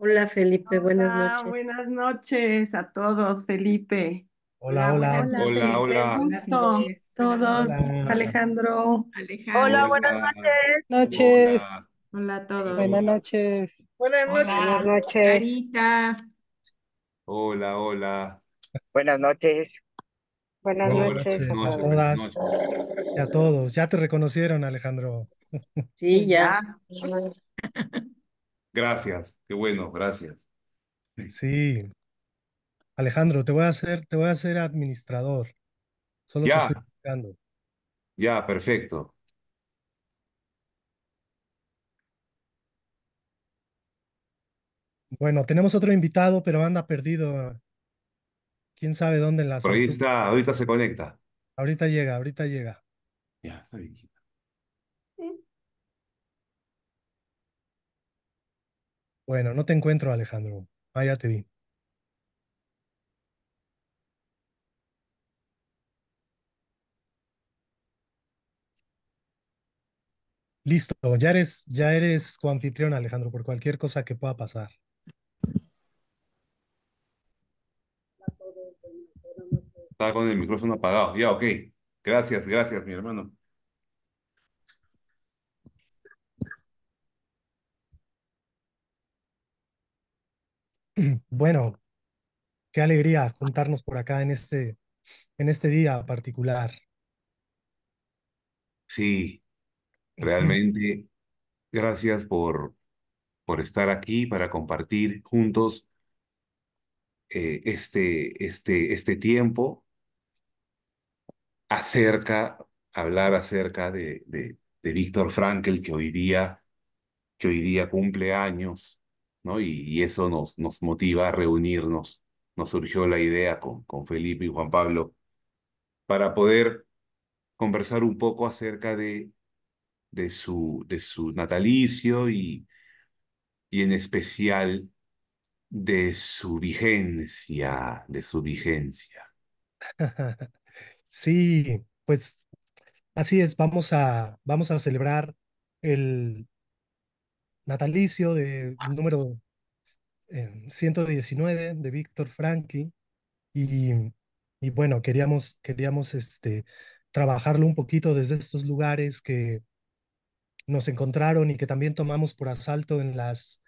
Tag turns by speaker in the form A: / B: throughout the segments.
A: Hola Felipe, buenas noches. buenas noches
B: a todos, Felipe. Hola, hola. Hola, hola. Gusto. Todos,
C: Alejandro. Hola, buenas noches. Noches.
B: Hola a
D: todos. Buenas
C: noches.
E: Buenas
C: noches.
D: Hola, hola. Buenas noches. Buenas noches a todas.
F: Y a todos. Ya te reconocieron, Alejandro.
E: Sí, ya.
D: Gracias, qué bueno, gracias. Sí.
F: Alejandro, te voy a hacer, te voy a hacer administrador. Solo estoy explicando.
D: Ya, perfecto.
F: Bueno, tenemos otro invitado, pero anda perdido. Quién sabe dónde en la. Ahorita,
D: ahorita se conecta.
F: Ahorita llega, ahorita llega. Ya, está bien. Bueno, no te encuentro, Alejandro. Ah, ya te vi. Listo, ya eres, ya eres coanfitrión, Alejandro, por cualquier cosa que pueda pasar.
D: Estaba con el micrófono apagado. Ya, ok. Gracias, gracias, mi hermano.
F: Bueno, qué alegría juntarnos por acá en este, en este día particular.
D: Sí, realmente gracias por, por estar aquí para compartir juntos eh, este, este, este tiempo acerca, hablar acerca de, de, Víctor Frankel, que hoy día, que hoy día cumple años y, eso nos, nos motiva a reunirnos. Nos surgió la idea con, con Felipe y Juan Pablo para poder conversar un poco acerca de, de, su, de su natalicio y, y en especial de su vigencia, de su vigencia.
F: Sí, pues así es, vamos a, vamos a celebrar el natalicio de número 119 de Víctor Franky y, y, bueno, queríamos, queríamos este, trabajarlo un poquito desde estos lugares que nos encontraron y que también tomamos por asalto en las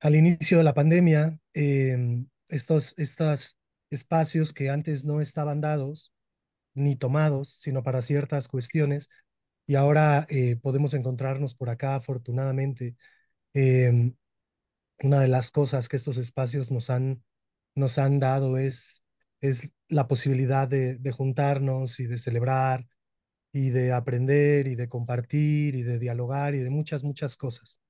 F: al inicio de la pandemia eh, estos, estos espacios que antes no estaban dados ni tomados, sino para ciertas cuestiones, y ahora eh, podemos encontrarnos por acá afortunadamente. Eh, una de las cosas que estos espacios nos han, nos han dado es, es la posibilidad de, juntarnos y de celebrar y de aprender y de compartir y de dialogar y de muchas, muchas cosas.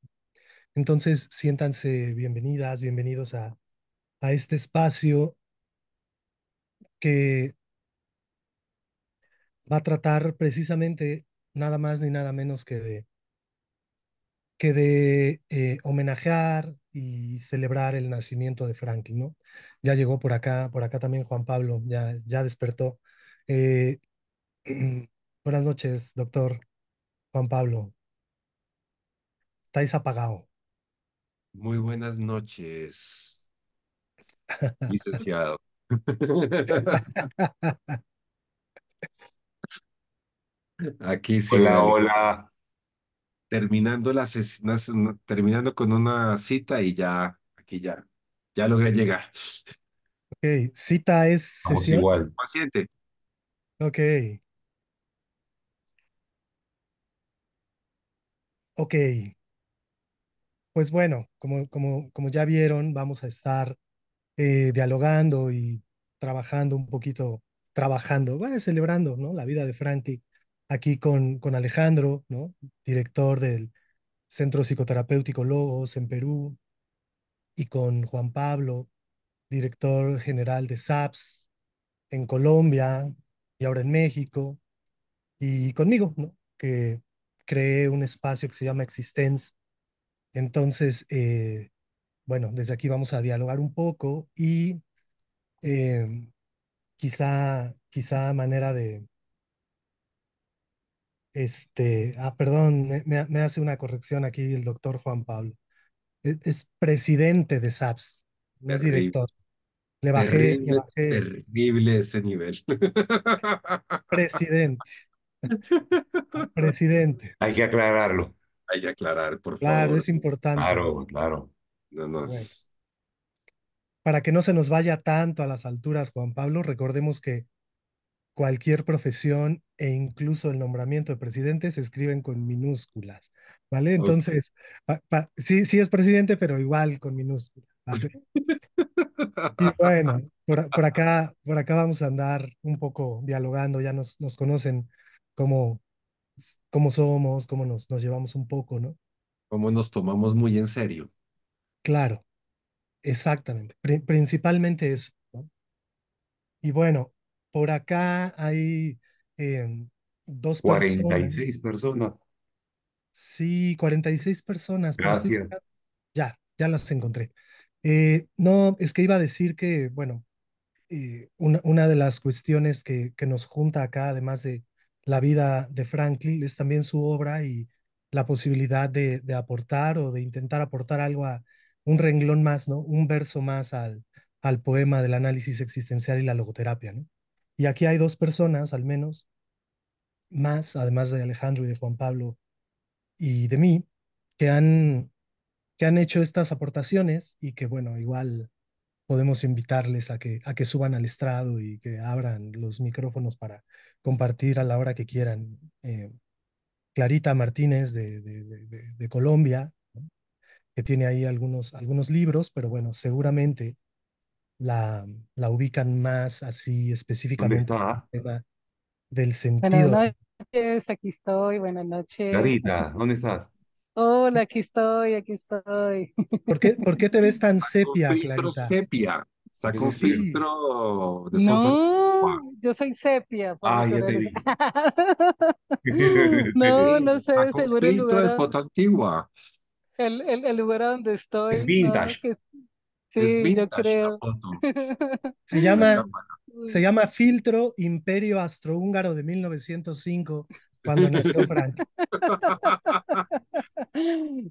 F: Entonces, siéntanse bienvenidas, bienvenidos a, a este espacio que va a tratar precisamente nada más ni nada menos que de, que de eh, homenajear, y celebrar el nacimiento de Franklin, ¿no? Ya llegó por acá, por acá también Juan Pablo, ya, ya despertó. Eh, buenas noches, doctor Juan Pablo. Estáis apagado.
G: Muy buenas noches, licenciado. Aquí sí. Hola, hola terminando la terminando con una cita y ya, aquí ya, ya logré llegar.
F: Ok, cita es igual. Paciente. Ok. Ok. Pues bueno, como, como, como ya vieron, vamos a estar eh, dialogando y trabajando un poquito, trabajando, bueno, celebrando, ¿no? La vida de Frankie aquí con, con Alejandro, ¿no? director del Centro Psicoterapéutico Logos en Perú, y con Juan Pablo, director general de SAPS en Colombia y ahora en México, y conmigo, que creé un espacio que se llama Existence. Entonces, eh, bueno, desde aquí vamos a dialogar un poco y em, quizá, quizá manera de, este, ah, perdón, me, hace una corrección aquí el doctor Juan Pablo. E-, es, presidente de SAPS, no es director.
G: Le bajé, le bajé. terrible ese nivel.
F: Presidente. Presidente.
G: Hay que aclararlo. Hay que aclarar, por favor. Claro, es importante. Claro, claro.
F: Para que no se nos vaya tanto a las alturas, Juan Pablo, recordemos que cualquier profesión e incluso el nombramiento de presidente se escriben con minúsculas, ¿vale? Entonces, sí, sí es presidente, pero igual con minúsculas. ¿vale? Y bueno, por, acá, por acá vamos a andar un poco dialogando, ya nos, nos conocen cómo, cómo somos, cómo nos, nos llevamos un poco, ¿no?
G: Cómo nos tomamos muy en serio.
F: Claro, exactamente, principalmente eso. ¿no? Y bueno, por acá hay eh, dos 46
D: personas. personas.
F: Sí, 46 personas. Gracias. Ya, ya las encontré. Eh, no, es que iba a decir que, bueno, eh, una, de las cuestiones que, nos junta acá, además de la vida de Franklin, es también su obra y la posibilidad de, aportar o de intentar aportar algo a un renglón más, ¿no? Un verso más al, al poema del análisis existencial y la logoterapia, ¿no? Y aquí hay dos personas, al menos, más, además de Alejandro y de Juan Pablo y de mí, que han, que han hecho estas aportaciones y que, bueno, igual podemos invitarles a que, a que suban al estrado y que abran los micrófonos para compartir a la hora que quieran. Eh, Clarita Martínez de, de, Colombia, que tiene ahí algunos, algunos libros, pero bueno, seguramente la, la ubican más así específicamente del sentido. Buenas
C: noches, aquí estoy, buenas noches. Clarita, ¿dónde estás? Hola, aquí estoy, aquí estoy.
G: ¿Por qué, por qué te ves tan sepia, filtro Clarita? sepia, sacó filtro de foto.
C: No, yo soy sepia. Ah, ya te vi.
G: No, no sé, Sacó seguro el filtro de lugar, foto antigua.
C: el, el, el lugar donde estoy. Es vintage. Sí, yo creo. Se llama, mm. se
F: llama Filtro Imperio Astrohúngaro de 1905,
G: cuando nació Frank.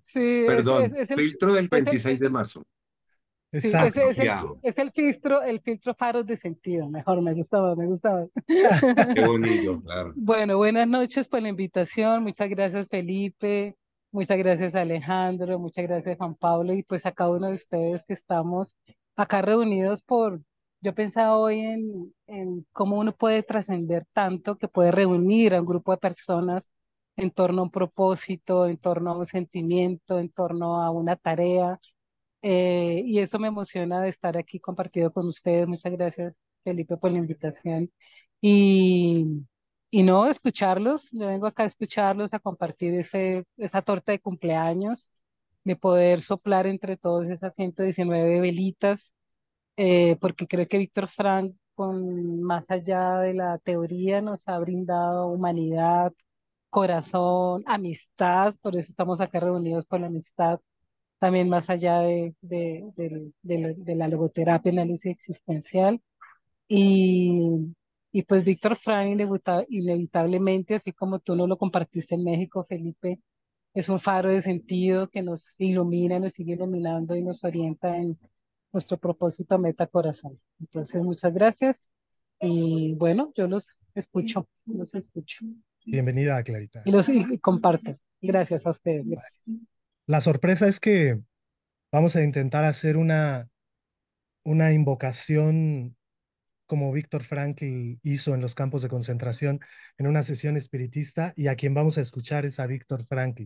C: Sí, Perdón, es, el, filtro del 26
G: de marzo. Exacto.
C: es, el, filtro, el filtro faros de sentido, mejor, me gustaba, me gustaba. Qué bonito, Bueno, buenas noches por la invitación, muchas gracias Felipe, Muchas gracias Alejandro, muchas gracias Juan Pablo y pues a cada uno de ustedes que estamos acá reunidos por, yo pensaba hoy en, cómo uno puede trascender tanto que puede reunir a un grupo de personas en torno a un propósito, en torno a un sentimiento, en torno a una tarea. Eh, y eso me emociona de estar aquí compartido con ustedes. Muchas gracias, Felipe, por la invitación. Y y no escucharlos, yo vengo acá a escucharlos, a compartir ese, esa torta de cumpleaños, de poder soplar entre todos esas 119 velitas, eh, porque creo que Víctor Frank, con, más allá de la teoría, nos ha brindado humanidad, corazón, amistad, por eso estamos acá reunidos por la amistad, también más allá de, de, de la logoterapia en la existencial. Y y pues Víctor Frank, inevitablemente, así como tú no lo compartiste en México, Felipe, es un faro de sentido que nos ilumina, nos sigue iluminando y nos orienta en nuestro propósito meta corazón. Entonces, muchas gracias. Y bueno, yo los escucho, los escucho.
F: Bienvenida, Clarita.
C: Y los comparto. Gracias a ustedes.
F: La sorpresa es que vamos a intentar hacer una, una invocación como Víctor Frankl hizo en los campos de concentración en una sesión espiritista y a quien vamos a escuchar es a Víctor Frankl.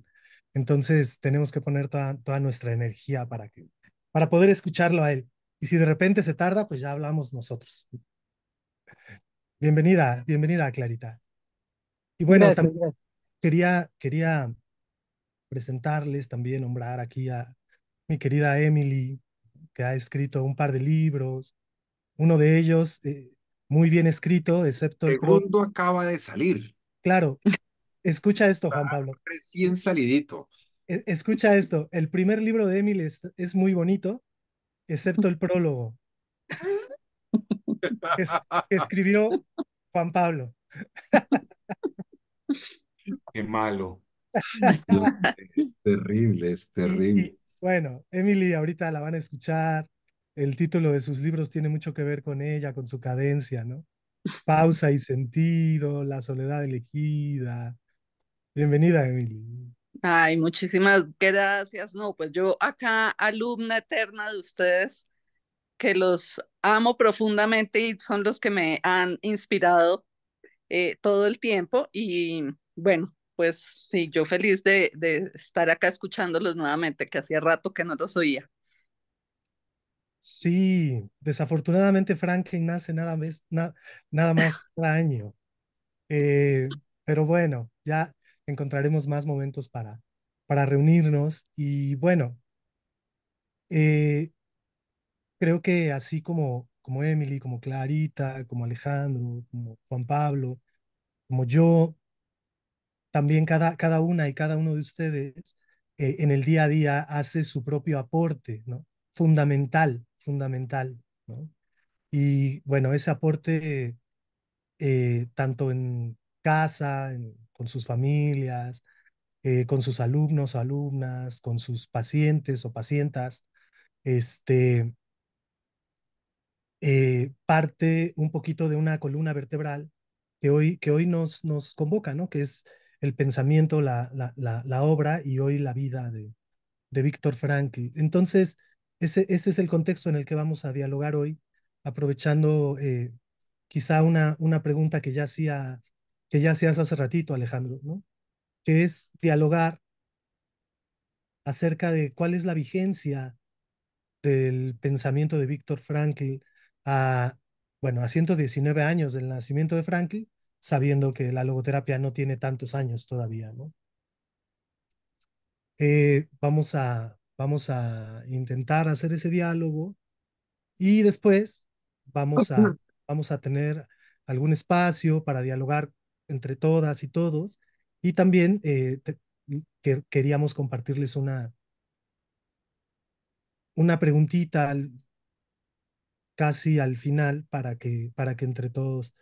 F: Entonces tenemos que poner toda, nuestra energía para, que, para poder escucharlo a él. Y si de repente se tarda, pues ya hablamos nosotros. Bienvenida, bienvenida Clarita. Y bueno, también quería, quería presentarles, también nombrar aquí a mi querida Emily, que ha escrito un par de libros, uno de ellos eh, muy bien escrito, excepto... El segundo acaba de salir. Claro, escucha esto, Juan ah, Pablo. recién salidito. E, escucha esto, el primer libro de Emily es, muy bonito, excepto el prólogo. que, escribió Juan Pablo.
D: Qué malo. terrible, es terrible.
F: bueno, Emily ahorita la van a escuchar el título de sus libros tiene mucho que ver con ella, con su cadencia, ¿no? Pausa y sentido, la soledad elegida. Bienvenida, Emily.
H: Ay, muchísimas gracias. No, pues yo acá, alumna eterna de ustedes, que los amo profundamente y son los que me han inspirado eh, todo el tiempo. Y bueno, pues sí, yo feliz de estar acá escuchándolos nuevamente, que hacía rato que no los oía.
F: Sí, desafortunadamente Franklin nace nada, más nada más extraño, eh, pero bueno, ya encontraremos más momentos para, para reunirnos. Y bueno, eh, creo que así como, como Emily, como Clarita, como Alejandro, como Juan Pablo, como yo, también cada, cada una y cada uno de ustedes eh, en el día a día hace su propio aporte, ¿no? fundamental fundamental. ¿no? Y bueno, ese aporte, eh, tanto en casa, con sus familias, eh, con sus alumnos o alumnas, con sus pacientes o pacientas, este, eh, parte un poquito de una columna vertebral que hoy, que hoy nos, nos convoca, ¿no? que es el pensamiento, la, la, la, obra y hoy la vida de, de Víctor Frankl. Entonces, ese, es el contexto en el que vamos a dialogar hoy, aprovechando eh, quizá una, una pregunta que ya, hacía, que ya hacías hace ratito, Alejandro, ¿no? que es dialogar acerca de cuál es la vigencia del pensamiento de Víctor Frankl a, bueno, a 119 años del nacimiento de Frankl, sabiendo que la logoterapia no tiene tantos años todavía, ¿no? Eh, vamos a, Vamos a intentar hacer ese diálogo y después vamos a, vamos a tener algún espacio para dialogar entre todas y todos. Y también eh, queríamos compartirles una, una preguntita casi al final para que, para que entre todos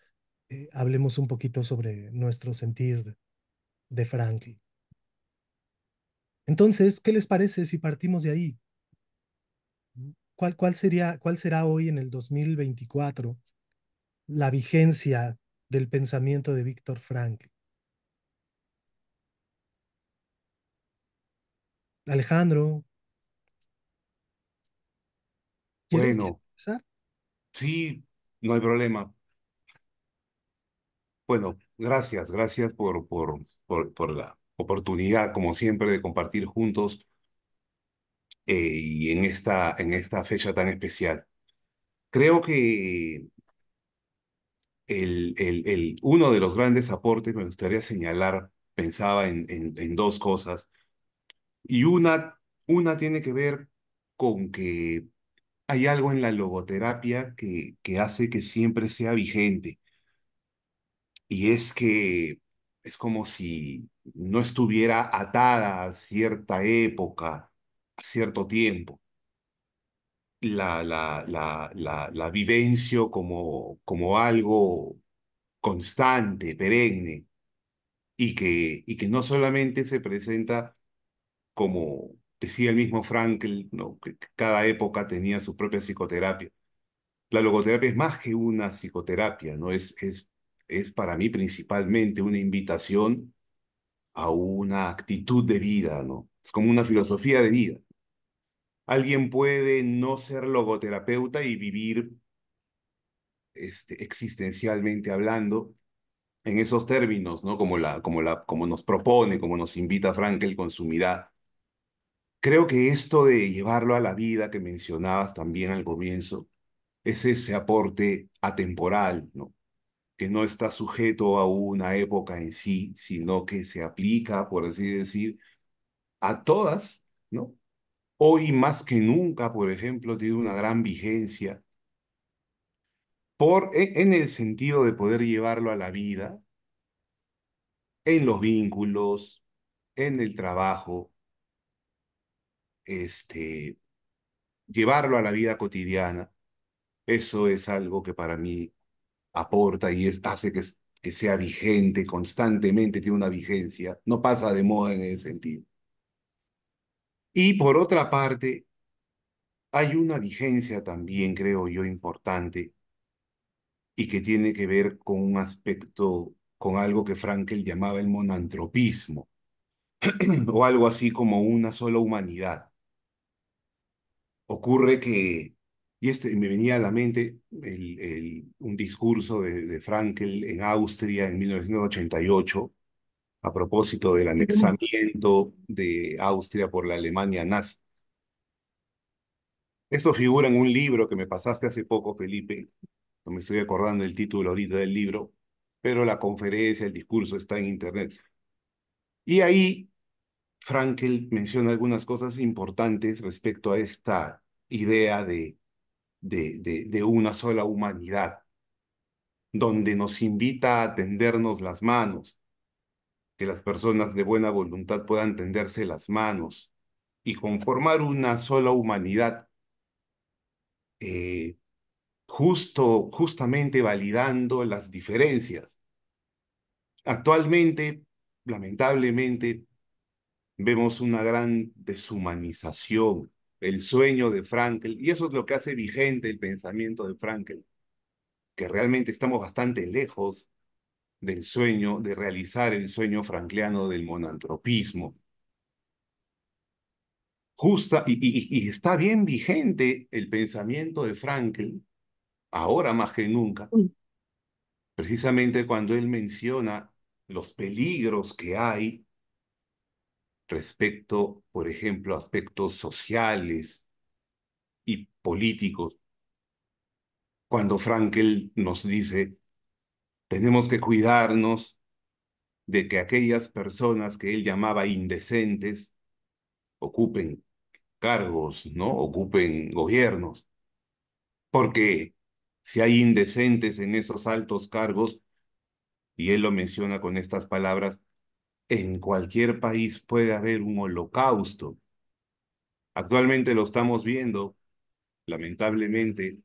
F: eh, hablemos un poquito sobre nuestro sentir de Franklin. Entonces, ¿qué les parece si partimos de ahí? Mm. ¿Cuál, cuál, sería, ¿Cuál será hoy en el 2024 la vigencia del pensamiento de Víctor Frank? Alejandro.
D: bueno, sí, no hay problema. Bueno, gracias, gracias por, por, por la oportunidad, como siempre, de compartir juntos eh, y en esta, en esta fecha tan especial. Creo que el, el, uno de los grandes aportes me gustaría señalar, pensaba en, en, dos cosas, y una, una tiene que ver con que hay algo en la logoterapia que, que hace que siempre sea vigente. Y es que es como si no estuviera atada a cierta época, a cierto tiempo. La, la, la, la, vivencio como, como algo constante, perenne, y que, y que no solamente se presenta como decía el mismo Frankl, ¿no? que cada época tenía su propia psicoterapia. La logoterapia es más que una psicoterapia, ¿no? Es, es es para mí principalmente una invitación a una actitud de vida, ¿no? Es como una filosofía de vida. Alguien puede no ser logoterapeuta y vivir este, existencialmente hablando en esos términos, ¿no? Como, la, como, la, como nos propone, como nos invita Frankel con su mirada. Creo que esto de llevarlo a la vida que mencionabas también al comienzo es ese aporte atemporal, ¿no? que no está sujeto a una época en sí, sino que se aplica, por así decir, a todas, ¿no? Hoy más que nunca, por ejemplo, tiene una gran vigencia por, e, en el sentido de poder llevarlo a la vida, en los vínculos, en el trabajo, este, llevarlo a la vida cotidiana. Eso es algo que para mí aporta y es, hace que, que sea vigente constantemente, tiene una vigencia, no pasa de moda en ese sentido. Y por otra parte, hay una vigencia también, creo yo, importante y que tiene que ver con un aspecto, con algo que Frankel llamaba el monantropismo, o algo así como una sola humanidad. Ocurre que y este, me venía a la mente el, el, un discurso de, de Frankel en Austria en 1988 a propósito del anexamiento de Austria por la Alemania nazi. Esto figura en un libro que me pasaste hace poco, Felipe. No me estoy acordando el título ahorita del libro, pero la conferencia, el discurso está en internet. Y ahí Frankel menciona algunas cosas importantes respecto a esta idea de de, de, de una sola humanidad, donde nos invita a tendernos las manos, que las personas de buena voluntad puedan tenderse las manos y conformar una sola humanidad, eh, justo, justamente validando las diferencias. Actualmente, lamentablemente, vemos una gran deshumanización el sueño de Frankl, y eso es lo que hace vigente el pensamiento de Frankl, que realmente estamos bastante lejos del sueño, de realizar el sueño frankleano del monantropismo. Justa, y, y está bien vigente el pensamiento de Frankl, ahora más que nunca, mm. precisamente cuando él menciona los peligros que hay respecto, por ejemplo, a aspectos sociales y políticos. Cuando Frankel nos dice, tenemos que cuidarnos de que aquellas personas que él llamaba indecentes ocupen cargos, ¿no? Ocupen gobiernos. Porque si hay indecentes en esos altos cargos, y él lo menciona con estas palabras, en cualquier país puede haber un holocausto. Actualmente lo estamos viendo, lamentablemente.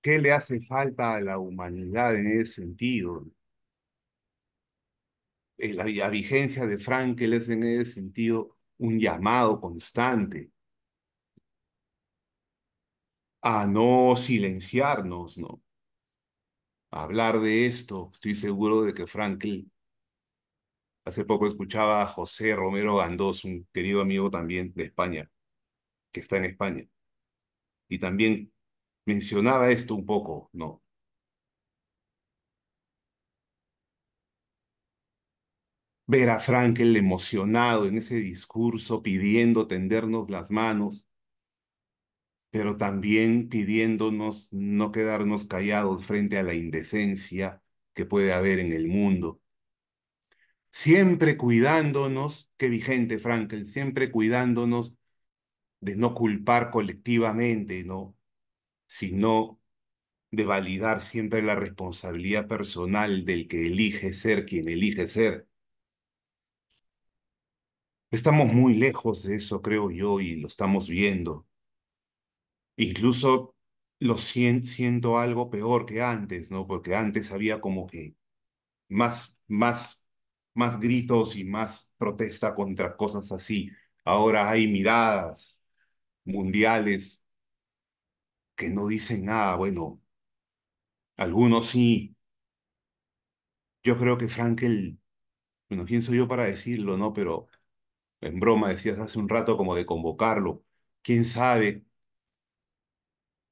D: ¿Qué le hace falta a la humanidad en ese sentido? Eh, la, la vigencia de Frankel es en ese sentido un llamado constante a no silenciarnos, ¿no? hablar de esto, estoy seguro de que Frankel Hace poco escuchaba a José Romero Gandós, un querido amigo también de España, que está en España. Y también mencionaba esto un poco, ¿no? Ver a Frankel emocionado en ese discurso, pidiendo tendernos las manos, pero también pidiéndonos no quedarnos callados frente a la indecencia que puede haber en el mundo siempre cuidándonos, que vigente Frankel, siempre cuidándonos de no culpar colectivamente, ¿no? sino de validar siempre la responsabilidad personal del que elige ser quien elige ser. Estamos muy lejos de eso, creo yo, y lo estamos viendo. Incluso lo siento algo peor que antes, ¿no? Porque antes había como que más, más más gritos y más protesta contra cosas así. Ahora hay miradas mundiales que no dicen nada. Bueno, algunos sí. Yo creo que Frankel, bueno, ¿quién soy yo para decirlo, no? Pero en broma decías hace un rato como de convocarlo. ¿Quién sabe?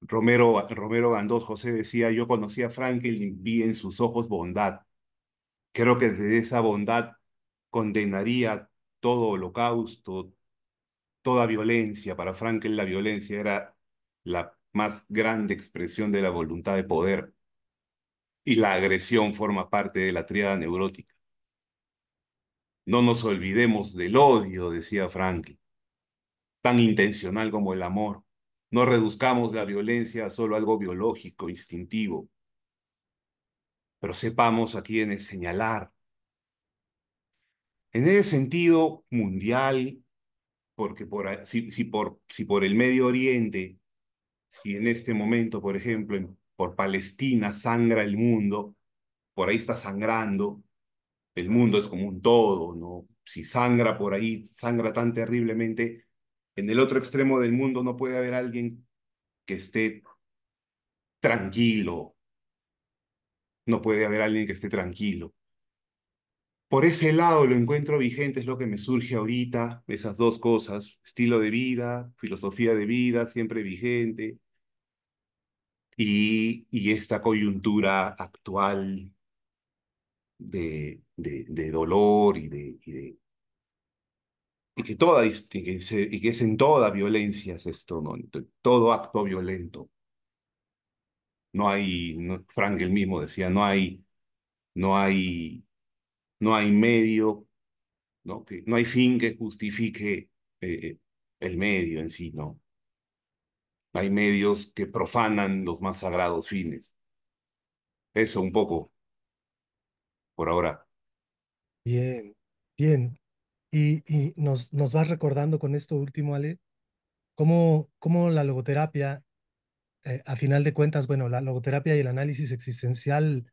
D: Romero, Romero Gandós José decía, yo conocí a Frankel y vi en sus ojos bondad. Creo que desde esa bondad condenaría todo holocausto, toda violencia. Para Franklin la violencia era la más grande expresión de la voluntad de poder y la agresión forma parte de la triada neurótica. No nos olvidemos del odio, decía Franklin, tan intencional como el amor. No reduzcamos la violencia a solo algo biológico, instintivo pero sepamos a es señalar. En ese sentido mundial, porque por, si, por, si por el Medio Oriente, si en este momento, por ejemplo, por Palestina sangra el mundo, por ahí está sangrando, el mundo es como un todo, ¿no? Si sangra por ahí, sangra tan terriblemente, en el otro extremo del mundo no puede haber alguien que esté tranquilo, no puede haber alguien que esté tranquilo. Por ese lado lo encuentro vigente, es lo que me surge ahorita, esas dos cosas, estilo de vida, filosofía de vida, siempre vigente, y, y esta coyuntura actual de, de, dolor y de, y que toda y que es en toda violencia es esto, ¿no? Todo acto violento no hay, Frank el mismo decía, no hay, no hay, no hay medio, ¿no? Que, no hay fin que justifique eh, eh, el medio en sí, ¿no? Hay medios que profanan los más sagrados fines. Eso un poco, por ahora.
F: Bien, bien. Y, nos, nos vas recordando con esto último, Ale, cómo, cómo la logoterapia eh, a final de cuentas, bueno, la logoterapia y el análisis existencial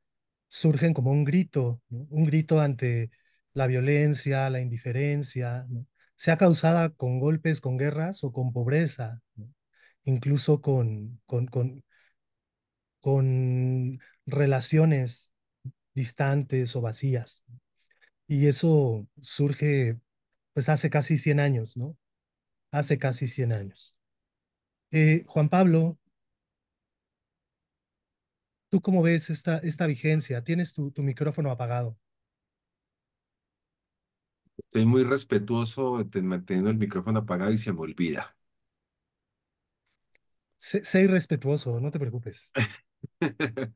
F: surgen como un grito, un grito ante la violencia, la indiferencia, ¿no? sea causada con golpes, con guerras o con pobreza, incluso con, con, con, relaciones distantes o vacías. Y eso surge pues hace casi 100 años, ¿no? Hace casi 100 años. Eh, Juan Pablo ¿Tú cómo ves esta, esta vigencia? ¿Tienes tu, tu micrófono apagado?
G: Estoy muy respetuoso de manteniendo el micrófono apagado y se me olvida.
F: Soy respetuoso, no te preocupes.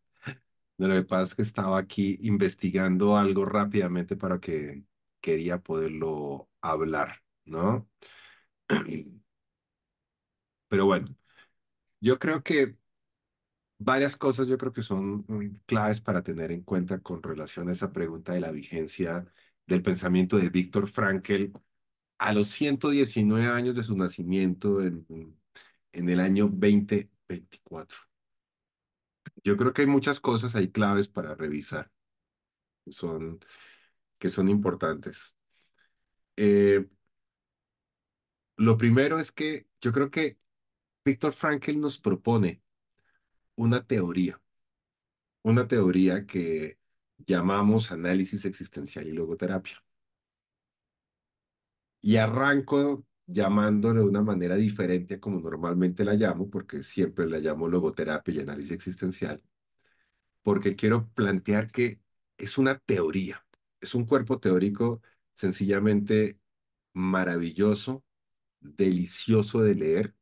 G: lo que pasa es que estaba aquí investigando algo rápidamente para que quería poderlo hablar, ¿no? Pero bueno, yo creo que varias cosas yo creo que son mm, claves para tener en cuenta con relación a esa pregunta de la vigencia del pensamiento de Víctor Frankl a los 119 años de su nacimiento en, en el año 2024. Yo creo que hay muchas cosas hay claves para revisar que son, que son importantes. Eh, lo primero es que yo creo que Víctor Frankl nos propone una teoría, una teoría que llamamos análisis existencial y logoterapia. Y arranco llamándole de una manera diferente a como normalmente la llamo, porque siempre la llamo logoterapia y análisis existencial, porque quiero plantear que es una teoría, es un cuerpo teórico sencillamente maravilloso, delicioso de leer,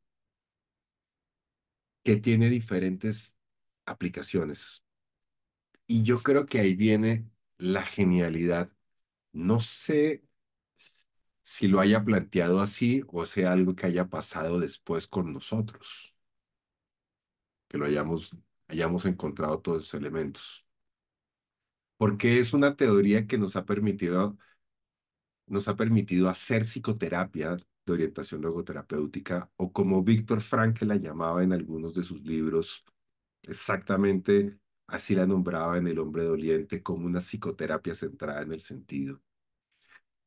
G: que tiene diferentes aplicaciones. Y yo creo que ahí viene la genialidad. No sé si lo haya planteado así o sea algo que haya pasado después con nosotros, que lo hayamos, hayamos encontrado todos esos elementos. Porque es una teoría que nos ha permitido, nos ha permitido hacer psicoterapia de orientación logoterapéutica o como Víctor Frank la llamaba en algunos de sus libros, exactamente así la nombraba en El hombre doliente como una psicoterapia centrada en el sentido.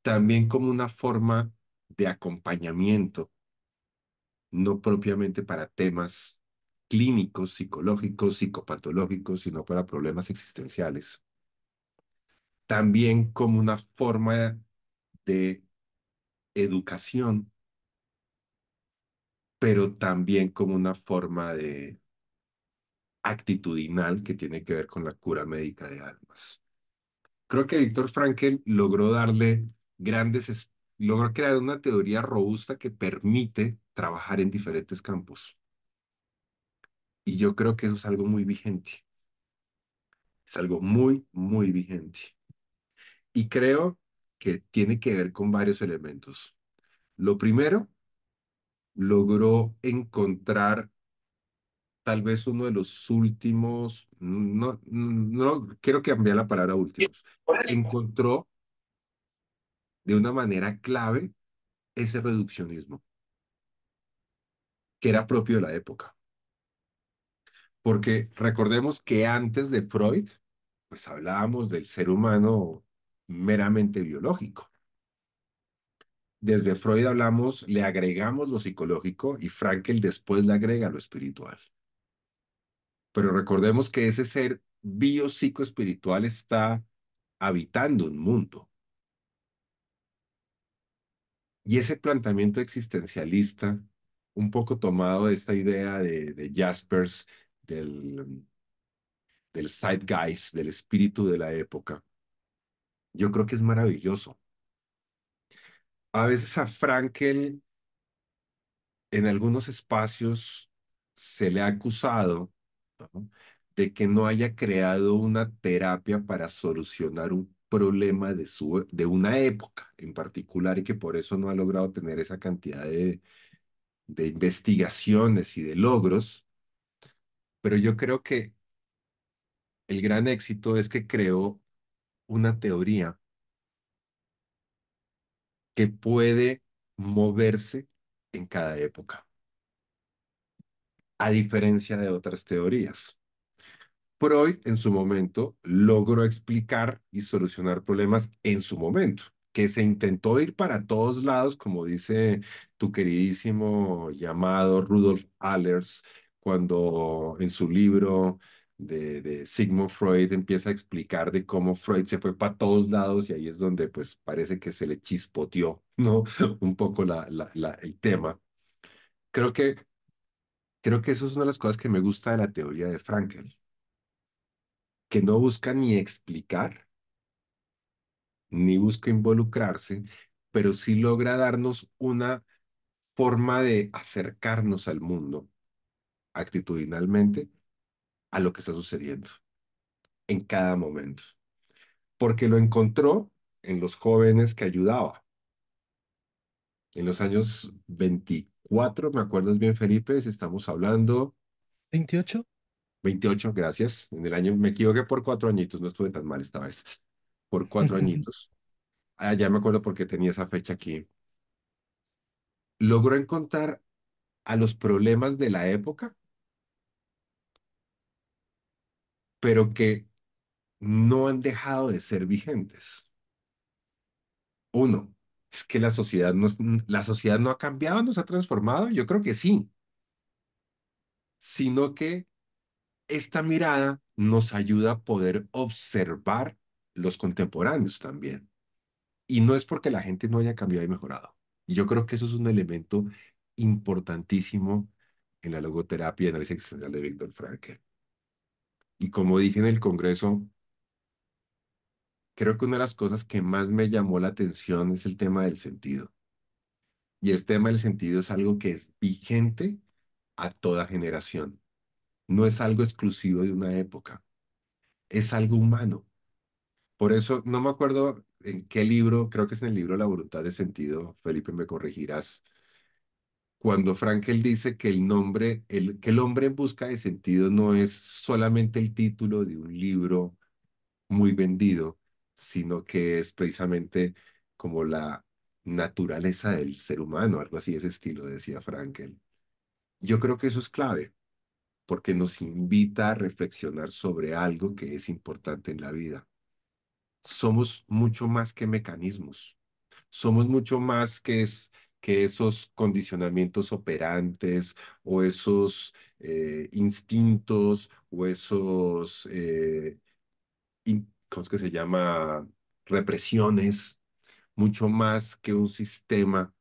G: También como una forma de acompañamiento, no propiamente para temas clínicos, psicológicos, psicopatológicos, sino para problemas existenciales. También como una forma de educación, pero también como una forma de actitudinal que tiene que ver con la cura médica de almas. Creo que Víctor Frankel logró darle grandes, logró crear una teoría robusta que permite trabajar en diferentes campos. Y yo creo que eso es algo muy vigente. Es algo muy, muy vigente. Y creo que tiene que ver con varios elementos. Lo primero, logró encontrar tal vez uno de los últimos, no, no quiero cambiar la palabra últimos, encontró de una manera clave ese reduccionismo que era propio de la época. Porque recordemos que antes de Freud, pues hablábamos del ser humano meramente biológico. Desde Freud hablamos, le agregamos lo psicológico y Frankel después le agrega lo espiritual. Pero recordemos que ese ser bio-psico-espiritual está habitando un mundo. Y ese planteamiento existencialista, un poco tomado de esta idea de, de Jaspers, del, del zeitgeist, del espíritu de la época, yo creo que es maravilloso. A veces a Frankel en algunos espacios se le ha acusado de que no haya creado una terapia para solucionar un problema de, de una época en particular y que por eso no ha logrado tener esa cantidad de, de investigaciones y de logros. Pero yo creo que el gran éxito es que creó una teoría que puede moverse en cada época, a diferencia de otras teorías. Freud en su momento logró explicar y solucionar problemas en su momento, que se intentó ir para todos lados, como dice tu queridísimo llamado Rudolf Allers, cuando en su libro de, Sigmund Freud empieza a explicar de cómo Freud se fue para todos lados y ahí es donde pues parece que se le chispoteó, ¿no? Un poco la, el tema. Creo que, creo que eso es una de las cosas que me gusta de la teoría de Frankl, que no busca ni explicar, ni busca involucrarse, pero sí logra darnos una forma de acercarnos al mundo actitudinalmente a lo que está sucediendo en cada momento, porque lo encontró en los jóvenes que ayudaba. En los años 24, ¿me acuerdas bien, Felipe? estamos hablando. 28. 28, gracias. En el año me equivoqué por cuatro añitos, no estuve tan mal esta vez. Por cuatro añitos. Ah, ya me acuerdo porque tenía esa fecha aquí. Logró encontrar a los problemas de la época pero que no han dejado de ser vigentes. Uno, es que la sociedad, la sociedad no ha cambiado, nos ha transformado, yo creo que sí, sino que esta mirada nos ayuda a poder observar los contemporáneos también. Y no es porque la gente no haya cambiado y mejorado. yo creo que eso es un elemento importantísimo en la logoterapia y análisis existencial de Víctor Frankl. Y como dije en el Congreso, creo que una de las cosas que más me llamó la atención es el tema del sentido. Y el tema del sentido es algo que es vigente a toda generación. No es algo exclusivo de una época. Es algo humano. Por eso no me acuerdo en qué libro, creo que es en el libro La voluntad de sentido, Felipe, me corregirás, cuando Frankel dice que el nombre, el, que el hombre en busca de sentido no es solamente el título de un libro muy vendido, sino que es precisamente como la naturaleza del ser humano, algo así de ese estilo, decía Frankel. Yo creo que eso es clave, porque nos invita a reflexionar sobre algo que es importante en la vida. Somos mucho más que mecanismos, somos mucho más que es que esos condicionamientos operantes o esos eh, instintos o esos, eh, ¿cómo es que se llama? Represiones, mucho más que un sistema.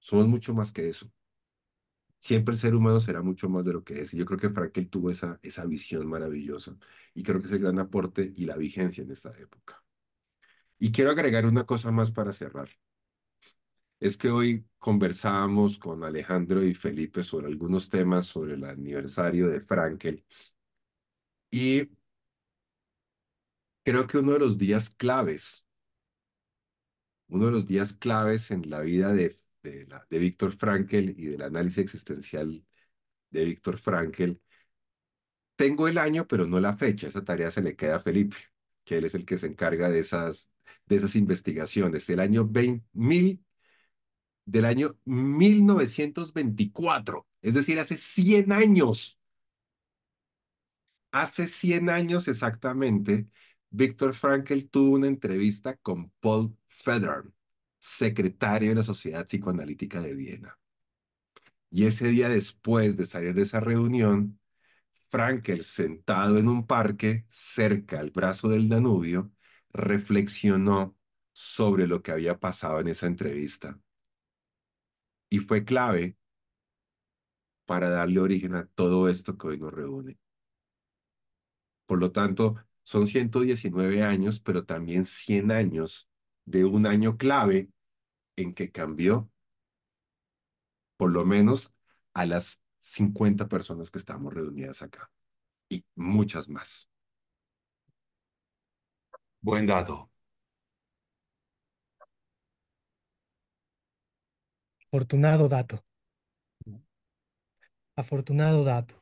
G: Somos mucho más que eso. Siempre el ser humano será mucho más de lo que es. Y yo creo que Frankel tuvo esa, esa visión maravillosa. Y creo que es el gran aporte y la vigencia en esta época. Y quiero agregar una cosa más para cerrar es que hoy conversábamos con Alejandro y Felipe sobre algunos temas sobre el aniversario de Frankel y creo que uno de los días claves, uno de los días claves en la vida de, de, Víctor Frankel y del análisis existencial de Víctor Frankel, tengo el año pero no la fecha, esa tarea se le queda a Felipe, que él es el que se encarga de esas, de esas investigaciones. El año 20, del año 1924, es decir, hace 100 años. Hace 100 años exactamente, Víctor Frankl tuvo una entrevista con Paul Federer, secretario de la Sociedad Psicoanalítica de Viena. Y ese día después de salir de esa reunión, Frankel, sentado en un parque cerca al brazo del Danubio, reflexionó sobre lo que había pasado en esa entrevista y fue clave para darle origen a todo esto que hoy nos reúne. Por lo tanto, son 119 años, pero también 100 años de un año clave en que cambió por lo menos a las 50 personas que estamos reunidas acá y muchas más. Buen
D: dato.
F: Afortunado dato. Afortunado dato.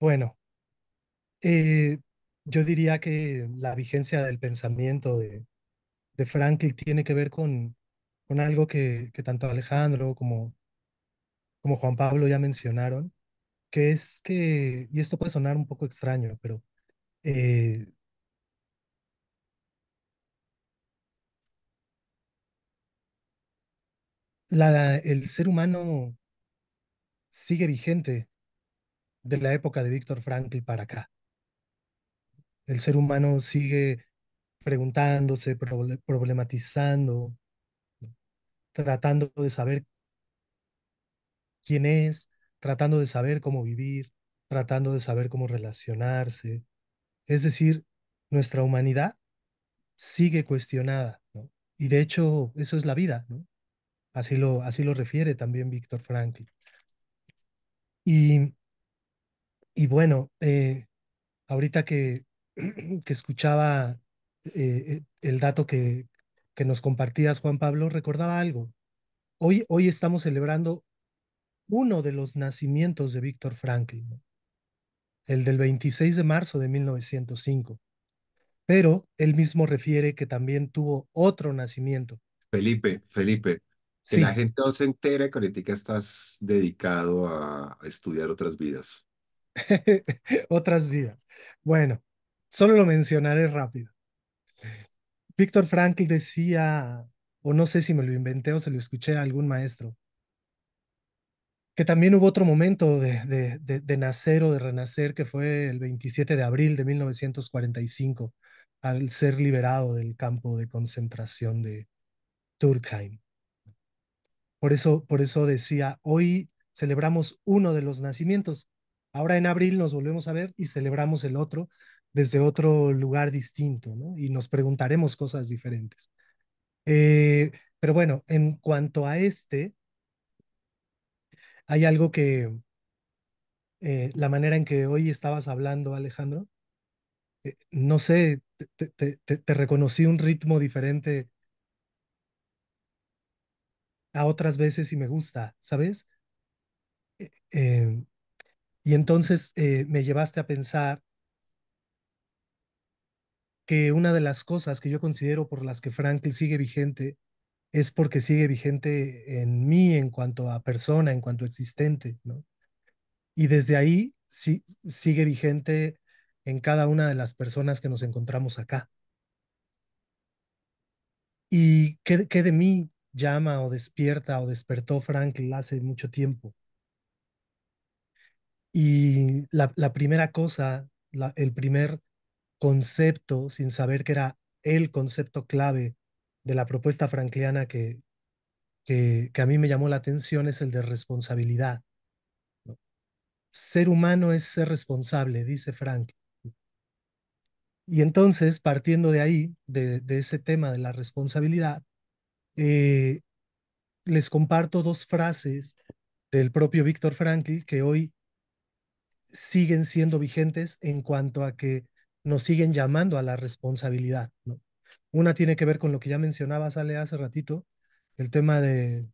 F: Bueno, eh, yo diría que la vigencia del pensamiento de, de tiene que ver con, con algo que, que, tanto Alejandro como, como Juan Pablo ya mencionaron, que es que, y esto puede sonar un poco extraño, pero eh, el ser humano sigue vigente de la época de Víctor Frankl para acá. El ser humano sigue preguntándose, problematizando, tratando de saber quién es, tratando de saber cómo vivir, tratando de saber cómo relacionarse. Es decir, nuestra humanidad sigue cuestionada, ¿no? Y de hecho, eso es la vida, ¿no? Así lo, así lo refiere también Víctor Franklin. Y, y bueno, eh, ahorita que, que escuchaba eh, eh, el dato que, que nos compartías, Juan Pablo, recordaba algo. Hoy, hoy estamos celebrando uno de los nacimientos de Víctor Franklin, el del 26 de marzo de 1905. Pero él mismo refiere que también tuvo otro nacimiento.
G: Felipe, Felipe, si la gente no se entere que estás dedicado a, estudiar otras vidas.
F: otras vidas. Bueno, solo lo mencionaré rápido. Víctor Frankl decía, o no sé si me lo inventé o se lo escuché a algún maestro, que también hubo otro momento de, de, de, de, nacer o de renacer, que fue el 27 de abril de 1945, al ser liberado del campo de concentración de Turkheim. Por eso, por eso decía, hoy celebramos uno de los nacimientos. Ahora en abril nos volvemos a ver y celebramos el otro desde otro lugar distinto, ¿no? Y nos preguntaremos cosas diferentes. Eh, pero bueno, en cuanto a este, hay algo que eh, la manera en que hoy estabas hablando, Alejandro, eh, no sé, te, reconocí un ritmo diferente a otras veces y me gusta, ¿sabes? E, em, y entonces eh, me llevaste a pensar que una de las cosas que yo considero por las que Frankl sigue vigente es porque sigue vigente en mí en cuanto a persona, en cuanto a existente, ¿no? Y desde ahí sigue vigente en cada una de las personas que nos encontramos acá. ¿Y qué, qué de mí? llama o despierta o despertó Frankl hace mucho tiempo. Y la, primera cosa, el primer concepto, sin saber que era el concepto clave de la propuesta frankliana que, que, a mí me llamó la atención, es el de responsabilidad. Ser humano es ser responsable, dice Frankl. Y entonces, partiendo de ahí, de ese tema de la responsabilidad, eh, les comparto dos frases del propio Víctor Frankl que hoy siguen siendo vigentes en cuanto a que nos siguen llamando a la responsabilidad. Una tiene que ver con lo que ya mencionaba sale hace ratito, el tema de,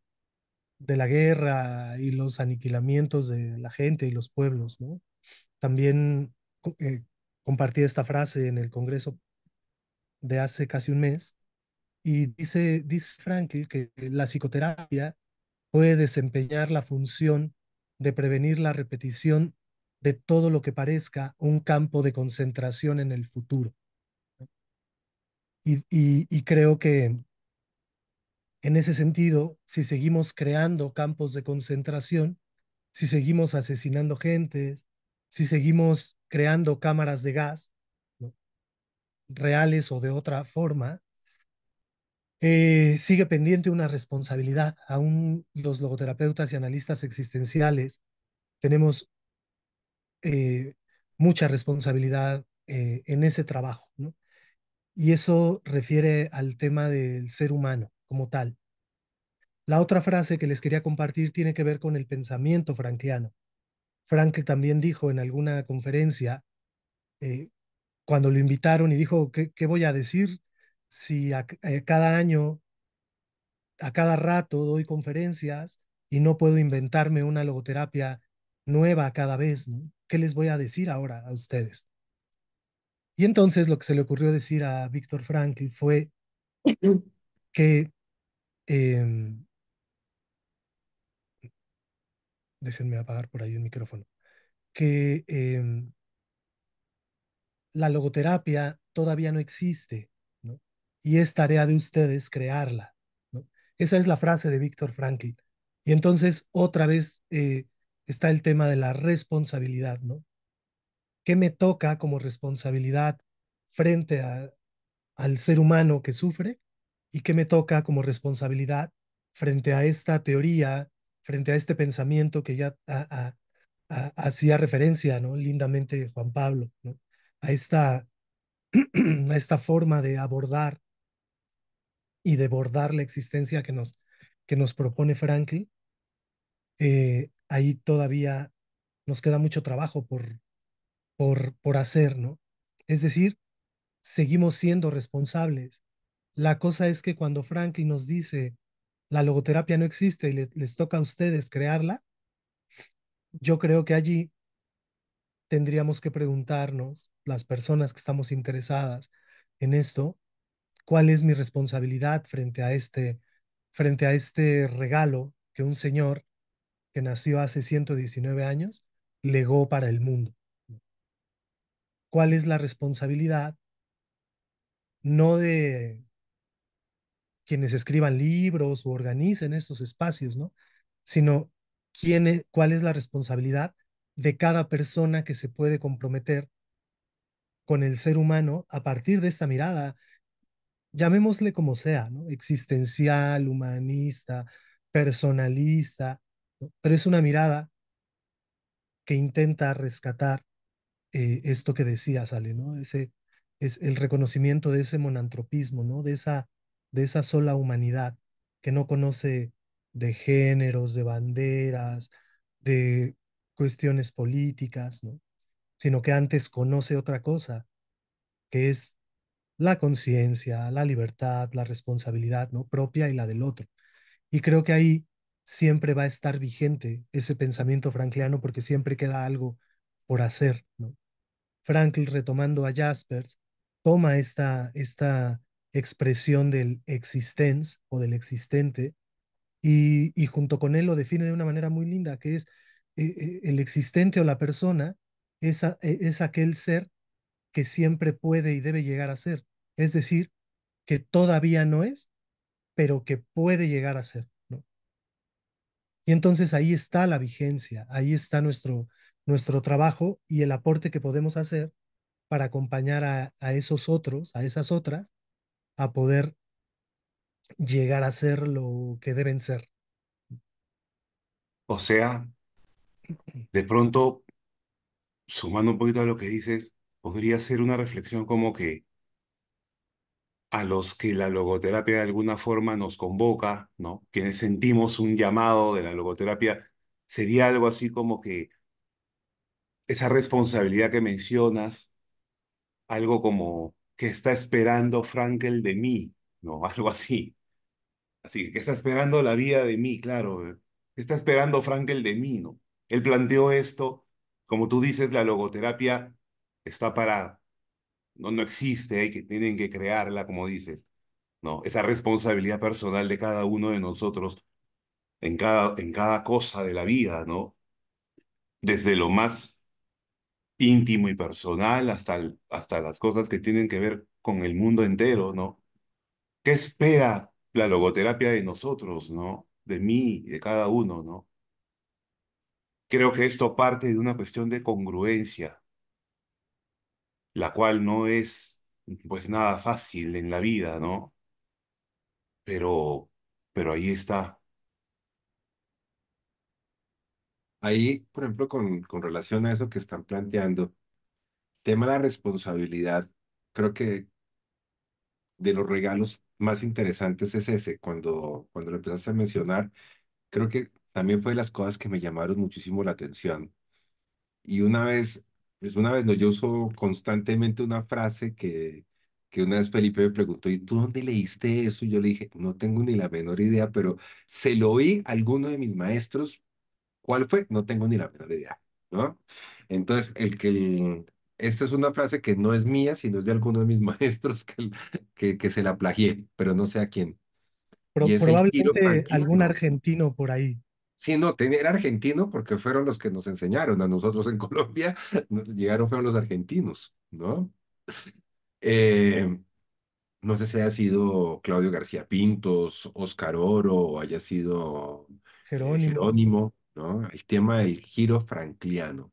F: la guerra y los aniquilamientos de la gente y los pueblos. También eh, compartí esta frase en el Congreso de hace casi un mes, y dice, dice Frankl que la psicoterapia puede desempeñar la función de prevenir la repetición de todo lo que parezca un campo de concentración en el futuro. Y, y, creo que en ese sentido, si seguimos creando campos de concentración, si seguimos asesinando gentes, si seguimos creando cámaras de gas, reales o de otra forma, eh, sigue pendiente una responsabilidad. Aún los logoterapeutas y analistas existenciales tenemos eh, mucha responsabilidad eh, en ese trabajo, Y eso refiere al tema del ser humano como tal. La otra frase que les quería compartir tiene que ver con el pensamiento franquiano Frank también dijo en alguna conferencia, cuando lo invitaron y dijo, ¿qué, qué voy a decir? si eh, cada año, a cada rato doy conferencias y no puedo inventarme una logoterapia nueva cada vez? ¿no? ¿Qué les voy a decir ahora a ustedes? Y entonces lo que se le ocurrió decir a Víctor Frankl fue que... Em, déjenme apagar por ahí un micrófono, que em, la logoterapia todavía no existe, y es tarea de ustedes crearla. ¿no? Esa es la frase de Víctor Franklin. Y entonces otra vez eh, está el tema de la responsabilidad, ¿no? ¿Qué me toca como responsabilidad frente al ser humano que sufre? ¿Y qué me toca como responsabilidad frente a esta teoría, frente a este pensamiento que ya hacía referencia, ¿no? Lindamente Juan Pablo, ¿no? A esta, a esta forma de abordar y de bordar la existencia que nos, que nos propone Franklin eh, ahí todavía nos queda mucho trabajo por, por, por hacer, ¿no? Es decir, seguimos siendo responsables. La cosa es que cuando Franklin nos dice, la logoterapia no existe y les toca a ustedes crearla, yo creo que allí tendríamos que preguntarnos, las personas que estamos interesadas en esto, cuál es mi responsabilidad frente a este, frente a este regalo que un señor que nació hace 119 años legó para el mundo. ¿Cuál es la responsabilidad? No de quienes escriban libros o organicen estos espacios, ¿no? Sino quién e, cuál es la responsabilidad de cada persona que se puede comprometer con el ser humano a partir de esta mirada llamémosle como sea, ¿no? existencial, humanista, personalista, pero es una mirada que intenta rescatar eh, esto que decía, Sale, ¿no? Ese, es el reconocimiento de ese monantropismo, ¿no? De esa, de esa sola humanidad que no conoce de géneros, de banderas, de cuestiones políticas, ¿no? Sino que antes conoce otra cosa, que es la conciencia, la libertad, la responsabilidad ¿no? propia y la del otro. Y creo que ahí siempre va a estar vigente ese pensamiento frankliano porque siempre queda algo por hacer. ¿no? Frankl, retomando a Jaspers, toma esta, esta expresión del existence o del existente y, junto con él lo define de una manera muy linda, que es eh, eh, el existente o la persona es, e, es aquel ser que siempre puede y debe llegar a ser, es decir, que todavía no es, pero que puede llegar a ser. ¿no? Y entonces ahí está la vigencia, ahí está nuestro, nuestro trabajo y el aporte que podemos hacer para acompañar a, a esos otros, a esas otras, a poder llegar a ser lo que deben ser.
D: O sea, de pronto, sumando un poquito a lo que dices, podría ser una reflexión como que a los que la logoterapia de alguna forma nos convoca, ¿no? Quienes sentimos un llamado de la logoterapia, sería algo así como que esa responsabilidad que mencionas, algo como que está esperando Frankel de mí, ¿no? Algo así. Así que está esperando la vida de mí, claro. Eh, está esperando Frankel de mí, ¿no? Él planteó esto, como tú dices, la logoterapia está para, No, no existe, hay que, tienen que crearla, como dices. No, esa responsabilidad personal de cada uno de nosotros en cada, en cada cosa de la vida, ¿no? Desde lo más íntimo y personal hasta, hasta las cosas que tienen que ver con el mundo entero, ¿no? ¿Qué espera la logoterapia de nosotros, ¿no? De mí, de cada uno, ¿no? Creo que esto parte de una cuestión de congruencia, la cual no es pues nada fácil en la vida, ¿no? Pero, pero ahí está.
G: Ahí, por ejemplo, con, con relación a eso que están planteando, tema de la responsabilidad, creo que de los regalos más interesantes es ese, cuando, cuando lo empezaste a mencionar, creo que también fue de las cosas que me llamaron muchísimo la atención. Y una vez pues una vez, yo uso constantemente una frase que, que una vez Felipe me preguntó, ¿y tú dónde leíste eso? Y yo le dije, no tengo ni la menor idea, pero se lo oí a alguno de mis maestros. ¿Cuál fue? No tengo ni la menor idea, ¿no? Entonces, el que... Esta es una frase que no es mía, sino es de alguno de mis maestros que, que, que se la plagié, pero no sé a quién. probablemente
F: algún argentino por ahí.
G: Sí, no, era argentino porque fueron los que nos enseñaron a nosotros en Colombia, llegaron fueron los argentinos, ¿no? Eh, no sé si haya sido Claudio García Pintos, Oscar Oro, o haya sido eh, Jerónimo. ¿no? El tema del giro francliano,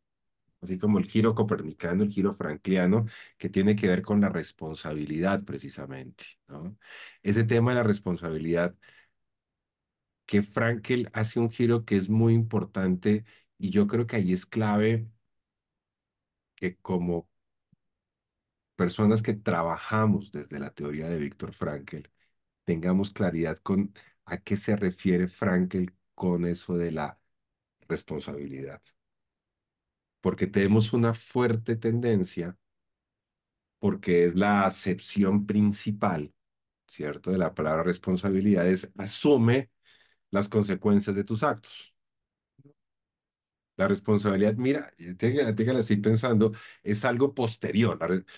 G: así como el giro copernicano, el giro francliano, que tiene que ver con la responsabilidad precisamente, ¿no? Ese tema de la responsabilidad que Frankel hace un giro que es muy importante y yo creo que ahí es clave que como personas que trabajamos desde la teoría de Víctor Frankel, tengamos claridad con a qué se refiere Frankel con eso de la responsabilidad. Porque tenemos una fuerte tendencia, porque es la acepción principal, ¿cierto? De la palabra responsabilidad, es asume las consecuencias de tus actos. La responsabilidad, mira, eh, la estoy pensando, es algo posterior.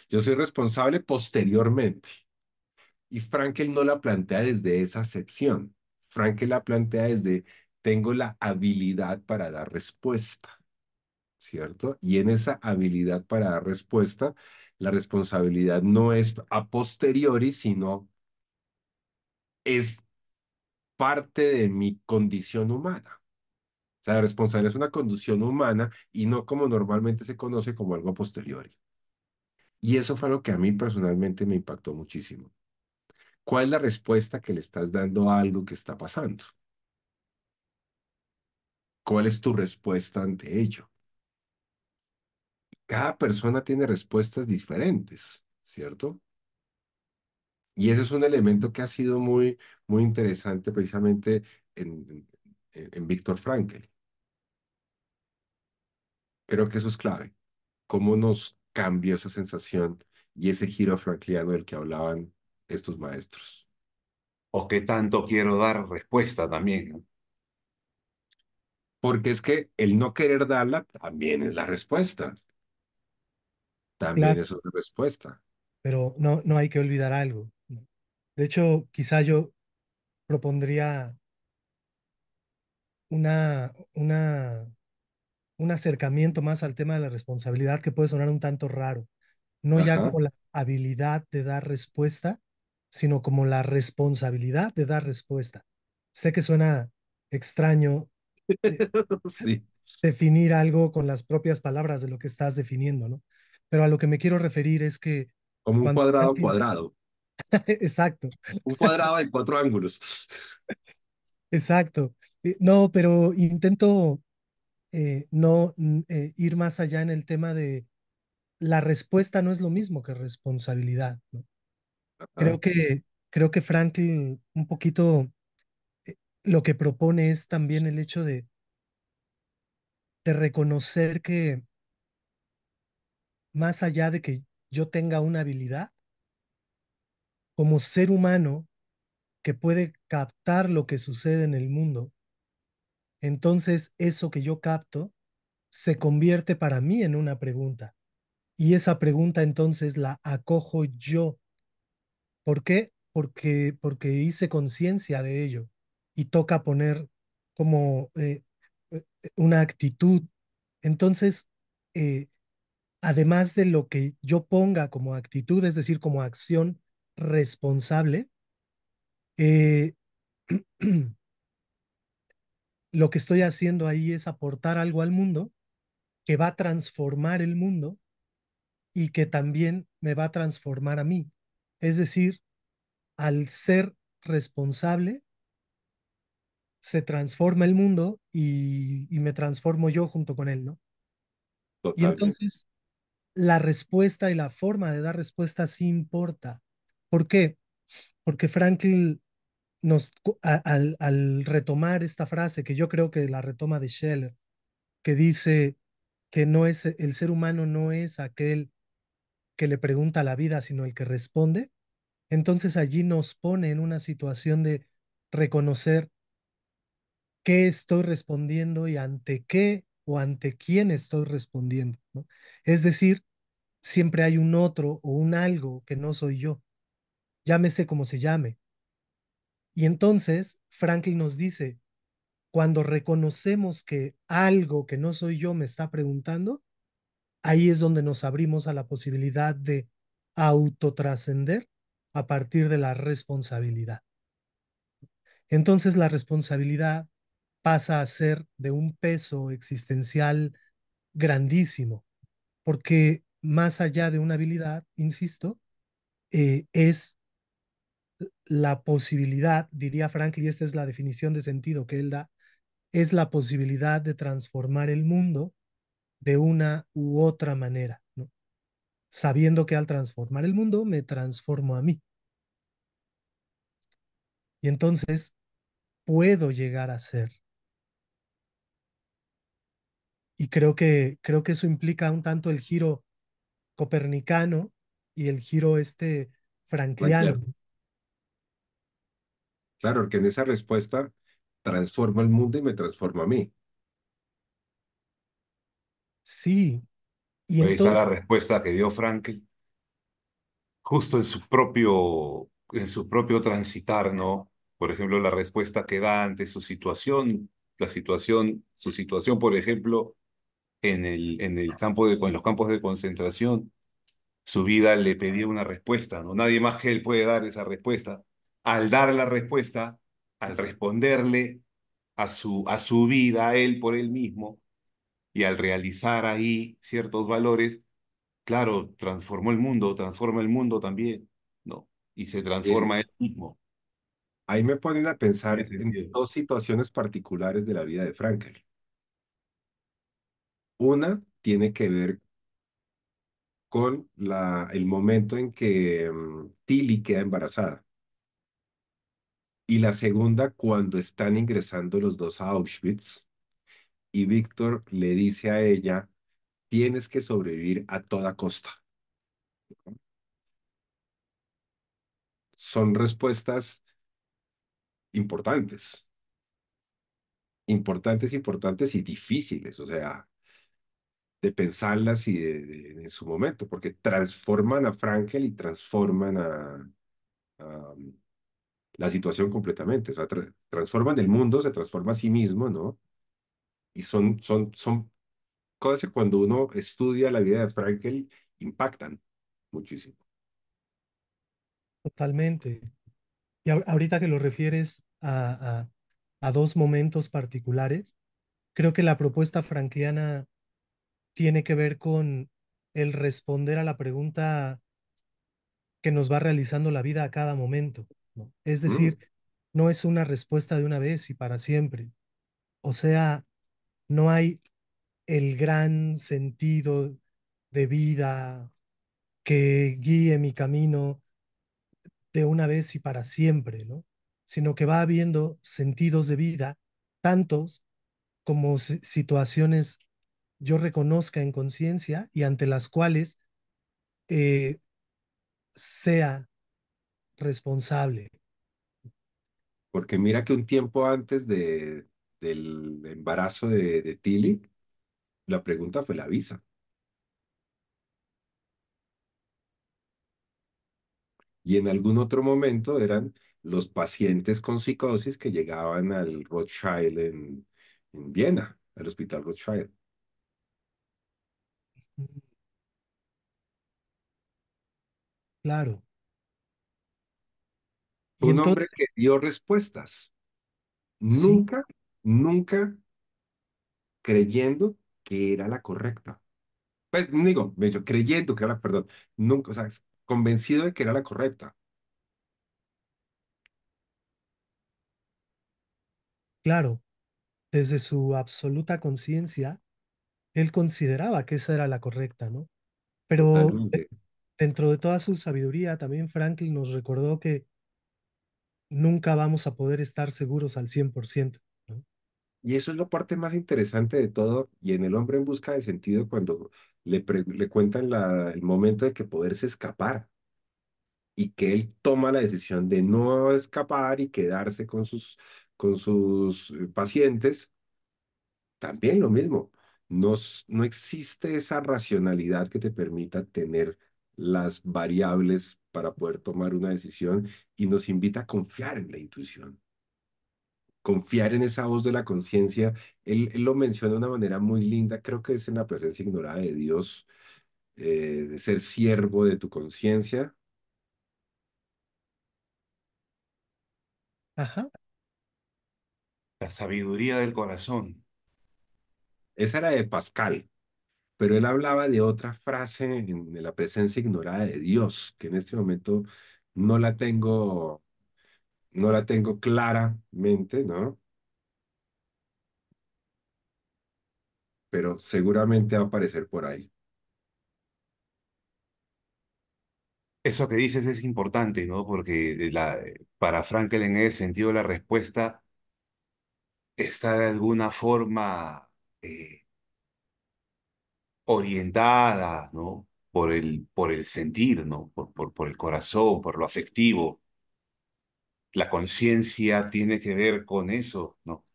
G: Yo soy responsable posteriormente. Y Frankel no la plantea desde esa acepción. Frankel la plantea desde, tengo la habilidad para dar respuesta, ¿cierto? Y en esa habilidad para dar respuesta, la responsabilidad no es a posteriori, sino es parte de mi condición humana. O sea, la responsabilidad es una condición humana y no como normalmente se conoce como algo posterior. Y eso fue lo que a mí personalmente me impactó muchísimo. ¿Cuál es la respuesta que le estás dando a algo que está pasando? ¿Cuál es tu respuesta ante ello? Cada persona tiene respuestas diferentes, ¿cierto? Y ese es un elemento que ha sido muy, muy interesante precisamente en, en, Víctor Frankel. Creo que eso es clave. ¿Cómo nos cambió esa sensación y ese giro frankliano del que hablaban estos maestros? O qué tanto quiero dar respuesta también. Porque es que el no querer darla también es la respuesta. También es otra respuesta.
F: Pero no, no hay que olvidar algo. De hecho, quizá yo propondría una, un acercamiento más al tema de la responsabilidad que puede sonar un tanto raro, no ya como la habilidad de dar respuesta, sino como la responsabilidad de dar respuesta. Sé que suena extraño eh, definir algo con las propias palabras de lo que estás definiendo, ¿no? Pero a lo que me quiero referir es que...
D: Como un cuadrado cuadrado.
F: Exacto.
D: Un cuadrado en cuatro ángulos.
F: Exacto. Eh, no, pero intento eh, no eh, ir más allá en el tema de la respuesta no es lo mismo que responsabilidad. Creo que creo que Franklin un poquito lo que propone es también el hecho de, de reconocer que más allá de que yo tenga una habilidad, como ser humano que puede captar lo que sucede en el mundo, entonces eso que yo capto se convierte para mí en una pregunta. Y esa pregunta entonces la acojo yo. ¿Por qué? Porque, porque hice conciencia de ello y toca poner como eh, eh, eh, una actitud. Entonces, además de lo que yo ponga como actitud, es decir, como acción, responsable, eh, lo que estoy haciendo ahí es aportar algo al mundo que va a transformar el mundo y que también me va a transformar a mí. Es decir, al ser responsable, se transforma el mundo y, me transformo yo junto con él, ¿no? Y entonces, la respuesta y la forma de dar respuesta sí importa. ¿Por qué? Porque Franklin, nos, al, retomar esta frase, que yo creo que la retoma de Scheller, que dice que no es, el ser humano no es aquel que le pregunta la vida, sino el que responde, entonces allí nos pone en una situación de reconocer qué estoy respondiendo y ante qué o ante quién estoy respondiendo. Es decir, siempre hay un otro o un algo que no soy yo llámese como se llame. Y entonces Franklin nos dice, cuando reconocemos que algo que no soy yo me está preguntando, ahí es donde nos abrimos a la posibilidad de autotrascender a partir de la responsabilidad. Entonces la responsabilidad pasa a ser de un peso existencial grandísimo, porque más allá de una habilidad, insisto, eh, es la posibilidad, diría Frankl, y esta es la definición de sentido que él da, es la posibilidad de transformar el mundo de una u otra manera, sabiendo que al transformar el mundo me transformo a mí. Y entonces puedo llegar a ser. Y creo que, creo que eso implica un tanto el giro copernicano y el giro este
G: Claro, que en esa respuesta transforma el mundo y me transforma a mí.
F: Sí. Y Esa es la
D: respuesta que dio Frankl, justo en su propio, en su propio transitar, ¿no? Por ejemplo, la respuesta que da ante su situación, la situación, su situación, por ejemplo, en el, en el campo de, en los campos de concentración, su vida le pedía una respuesta, ¿no? Nadie más que él puede dar esa respuesta al dar la respuesta, al responderle a su, a su vida, a él por él mismo, y al realizar ahí ciertos valores, claro, transformó el mundo, transforma el mundo también, ¿no? Y se transforma él mismo. Ahí me ponen a
G: pensar en dos situaciones particulares de la vida de Frankel. Una tiene que ver con la, el momento en que mm, Tilly queda embarazada. Y la segunda, cuando están ingresando los dos a Auschwitz y Víctor le dice a ella, tienes que sobrevivir a toda costa. Son respuestas importantes, importantes, importantes y difíciles, o sea, de pensarlas y en su momento, porque transforman a Frankel y transforman a la situación completamente. O sea, transforman el mundo, se transforma a sí mismo, ¿no? Y son, son, son cosas que cuando uno estudia la vida de Frankel impactan muchísimo.
F: Totalmente. Y ahorita que lo refieres a, a dos momentos particulares, creo que la propuesta franquiana tiene que ver con el responder a la pregunta que nos va realizando la vida a cada momento. Es mm. decir, no es una respuesta de una vez y para siempre. O sea, no hay el gran sentido de vida que guíe mi camino de una vez y para siempre, ¿no? Sino que va habiendo sentidos de vida, tantos como situaciones yo reconozca en conciencia y ante las cuales eh, sea responsable.
G: Porque mira que un tiempo antes de, del embarazo de, Tilly, la pregunta fue la visa. Y en algún otro momento eran los pacientes con psicosis que llegaban al Rothschild en, en Viena, al Hospital Rothschild. Claro. Un hombre que dio respuestas. Nunca, nunca creyendo que era la correcta. Pues digo, creyendo que era la, perdón, nunca, o sea, convencido de que era la correcta.
F: Claro, desde su absoluta conciencia, él consideraba que esa era la correcta, ¿no? Pero eh, dentro de toda su sabiduría, también Franklin nos recordó que nunca vamos a poder estar seguros al 100%. ¿no?
G: Y eso es la parte más interesante de todo, y en El hombre en busca de sentido, cuando le, cuentan la, el momento de que poderse escapar y que él toma la decisión de no escapar y quedarse con sus, con sus eh, pacientes, también lo mismo. No, no existe esa racionalidad que te permita tener las variables para poder tomar una decisión y nos invita a confiar en la intuición. Confiar en esa voz de la conciencia. Él, lo menciona de una manera muy linda, creo que es en la presencia ignorada de Dios, eh, de ser siervo de tu conciencia.
D: Ajá. La sabiduría del corazón. Esa era de
G: Pascal pero él hablaba de otra frase en, la presencia ignorada de Dios, que en este momento no la tengo, no la tengo claramente, ¿no? Pero seguramente va a aparecer por ahí.
D: Eso que dices es importante, ¿no? Porque eh, para Frankel en ese sentido la respuesta está de alguna forma eh, orientada, ¿no? Por el, por el sentir, ¿no? Por, por, por el corazón, por lo afectivo. La conciencia tiene que ver con eso, ¿no?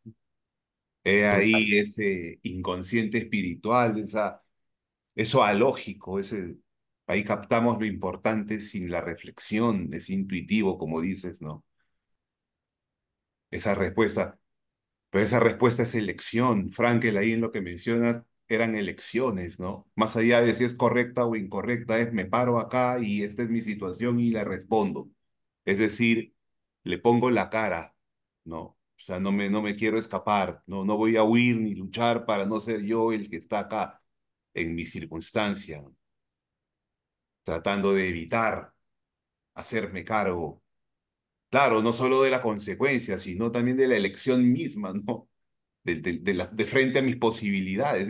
D: ahí ese inconsciente espiritual, esa, eso alógico, ese, ahí captamos lo importante sin la reflexión, es intuitivo, como dices, ¿no? Esa respuesta, pero esa respuesta es elección. Frankel, ahí en lo que mencionas, eran elecciones, ¿no? Más allá de si es correcta o incorrecta, es me paro acá y esta es mi situación y la respondo. Es decir, le pongo la cara, ¿no? O sea, no me, no me quiero escapar, no, no voy a huir ni luchar para no ser yo el que está acá en mi circunstancia, tratando de evitar hacerme cargo. Claro, no solo de la consecuencia, sino también de la elección misma, ¿no? de, frente a mis posibilidades.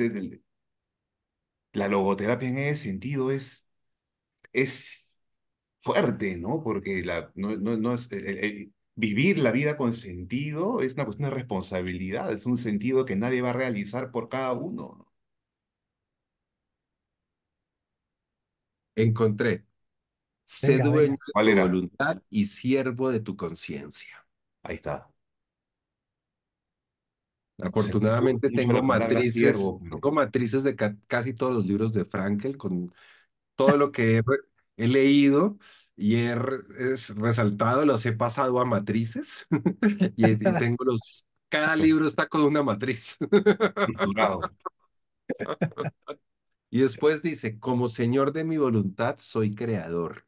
D: la logoterapia en ese sentido es, es fuerte, ¿no? Porque la, no, es, eh, eh, eh, vivir la vida con sentido es una cuestión de responsabilidad, es un sentido que nadie va a realizar por cada uno.
G: Encontré.
D: Sé dueño de tu voluntad
G: y siervo de tu conciencia. Ahí está. Pues, Afortunadamente tengo matrices, tengo matrices de casi todos los libros de Frankel con todo lo que he, leído y he resaltado, los he pasado a matrices y, tengo los, cada pues libro está con una matriz. y después dice, como señor de mi voluntad soy creador.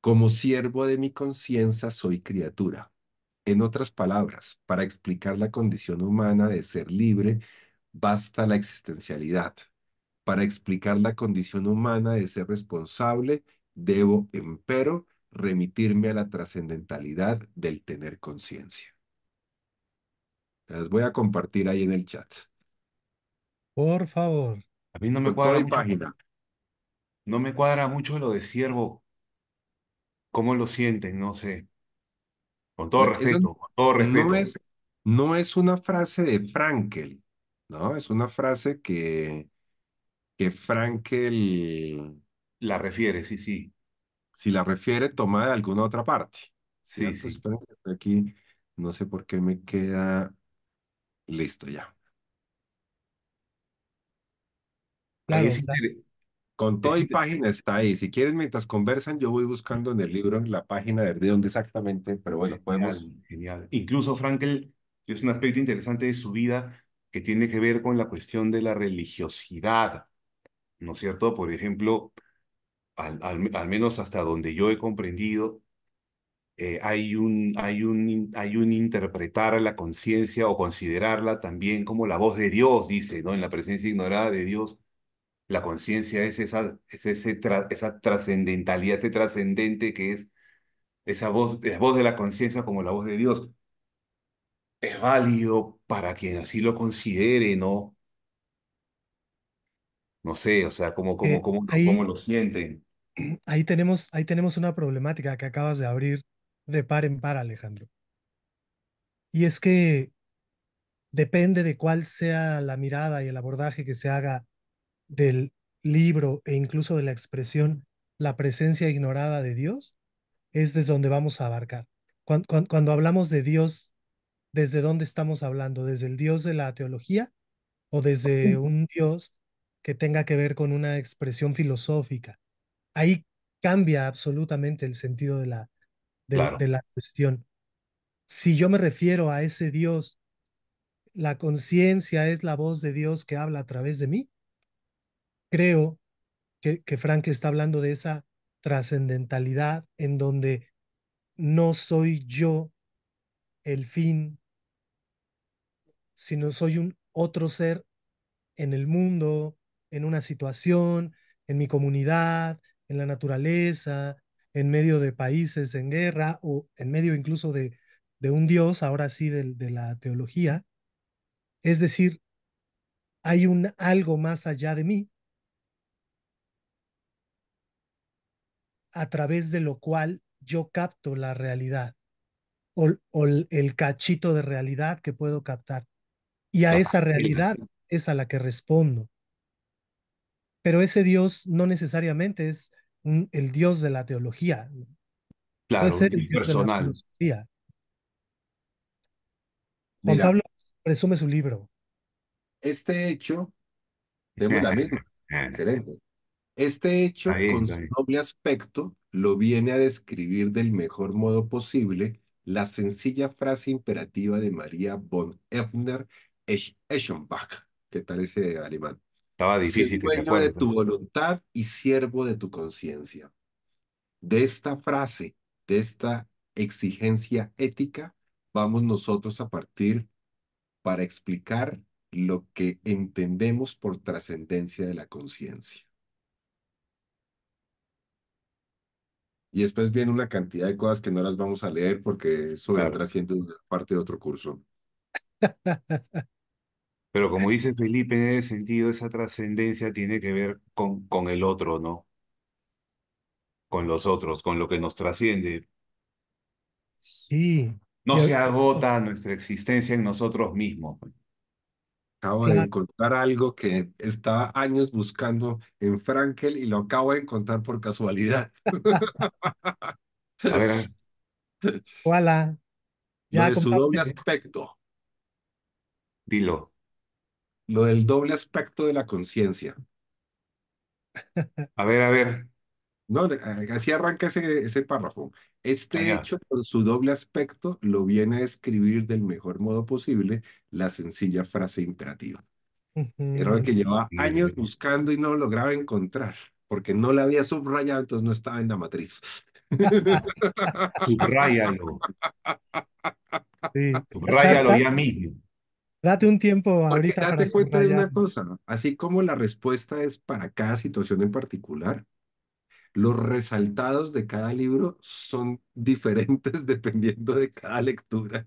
G: Como siervo de mi conciencia soy criatura. En otras palabras, para explicar la condición humana de ser libre, basta la existencialidad. Para explicar la condición humana de ser responsable, debo, empero, remitirme a la trascendentalidad del tener conciencia. Las voy a compartir ahí en el chat.
F: Por favor.
D: A mí no me cuadra mucho, página. No me cuadra mucho lo de siervo. ¿Cómo lo sienten? No sé. Con todo respeto, con todo respeto.
G: no es, una frase de Frankel, ¿no? Es una frase que, que Frankel, La refiere, sí, sí. si la refiere, toma de alguna otra parte, Sí, sí. aquí, no sé por qué me queda listo ya. Con todo y página está ahí. Si
D: quieres, mientras conversan, yo voy buscando en el libro, en la página, de dónde exactamente, pero bueno, podemos... Genial. Incluso Frankel es un aspecto interesante de su vida que tiene que ver con la cuestión de la religiosidad, ¿no es cierto? Por ejemplo, al, menos hasta donde yo he comprendido, eh, hay, un, hay, un, hay un interpretar la conciencia o considerarla también como la voz de Dios, dice, ¿no? En la presencia ignorada de Dios la conciencia es esa, es ese esa trascendentalidad, ese trascendente que es esa voz, la voz de la conciencia como la voz de Dios. Es válido para quien así lo considere, ¿no? No sé, o sea, como, como, cómo eh, lo sienten.
F: Ahí tenemos, ahí tenemos una problemática que acabas de abrir de par en par, Alejandro. Y es que depende de cuál sea la mirada y el abordaje que se haga del libro e incluso de la expresión la presencia ignorada de Dios, es desde donde vamos a abarcar. Cuando, hablamos de Dios, ¿desde dónde estamos hablando? ¿Desde el Dios de la teología o desde un Dios que tenga que ver con una expresión filosófica? Ahí cambia absolutamente el sentido de la, de la cuestión. Si yo me refiero a ese Dios, la conciencia es la voz de Dios que habla a través de mí, creo que, que Frank está hablando de esa trascendentalidad en donde no soy yo el fin, sino soy un otro ser en el mundo, en una situación, en mi comunidad, en la naturaleza, en medio de países en guerra o en medio incluso de, de un Dios, ahora sí, de la teología. Es decir, hay un algo más allá de mí a través de lo cual yo capto la realidad o, el cachito de realidad que puedo captar. Y a ah, esa realidad es a la que respondo. Pero ese Dios no necesariamente es el Dios de la teología. Claro, Puede ser el personal. Juan Pablo resume su libro.
G: Este hecho de misma,
D: excelente,
G: este hecho, con su doble aspecto, lo viene a describir del mejor modo posible la sencilla frase imperativa de María von Ebner Eschenbach. ¿Qué tal ese alemán? Estaba difícil, de tu ¿eh? voluntad y siervo de tu conciencia. De esta frase, de esta exigencia ética, vamos nosotros a partir para explicar lo que entendemos por trascendencia de la conciencia. Y después viene una cantidad de cosas que no las vamos a leer porque eso claro. vendrá siendo parte de otro curso.
D: Pero como dice Felipe, en ese sentido, esa trascendencia tiene que ver con, con el otro, ¿no? Con los otros, con lo que nos trasciende. Sí. No se agota nuestra existencia en nosotros mismos. Acabo de encontrar
G: algo que estaba años buscando en Frankel y lo acabo de encontrar por casualidad.
D: A ver. lo de su doble
G: aspecto.
D: Dilo. Lo del doble
G: aspecto de la conciencia.
D: A ver, a ver.
G: No, así arranca ese, ese párrafo. Este hecho, con su doble aspecto, lo viene a escribir del mejor modo posible la sencilla frase imperativa. Error que llevaba años buscando y no lograba encontrar, porque no la había subrayado, entonces no estaba en la matriz. Subrayalo. Subrayalo ya mismo.
F: Date un tiempo ahorita. date cuenta de una
G: cosa, así como la respuesta es para cada situación en particular, los resaltados de cada libro son diferentes dependiendo de cada lectura.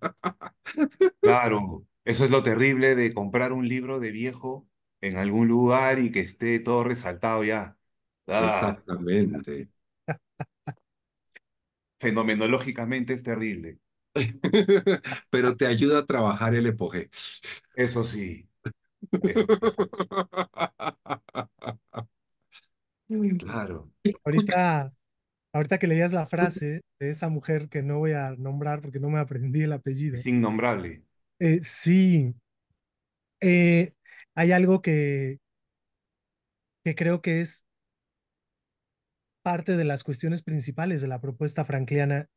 D: Claro, eso es lo terrible de comprar un libro de viejo en algún lugar y que esté todo resaltado ya. Ah, Exactamente. Fenomenológicamente es terrible. Pero te ayuda a trabajar el epoge. Eso Eso sí. Claro.
F: Ahorita, ahorita que leías la frase de esa mujer que no voy a nombrar porque no me aprendí el apellido. Sin
D: innombrable.
F: Eh, sí. Eh, hay algo que, que creo que es parte de las cuestiones principales de la propuesta franqueana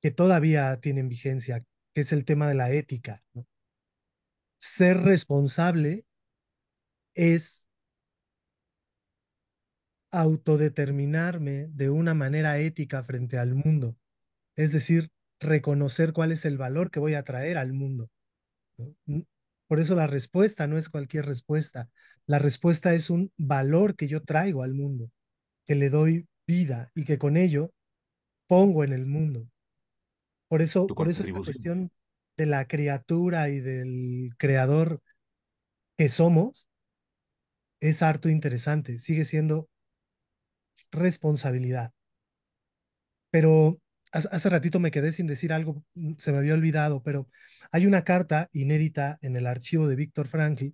F: que todavía tienen vigencia, que es el tema de la ética. Ser responsable es autodeterminarme de una manera ética frente al mundo, es decir, reconocer cuál es el valor que voy a traer al mundo. Por eso la respuesta no es cualquier respuesta, la respuesta es un valor que yo traigo al mundo, que le doy vida y que con ello pongo en el mundo. Por eso, por eso esta cuestión de la criatura y del creador que somos es harto interesante, sigue siendo responsabilidad. Pero hace ratito me quedé sin decir algo, mm, se me había olvidado, pero hay una carta inédita en el archivo de Víctor Frankl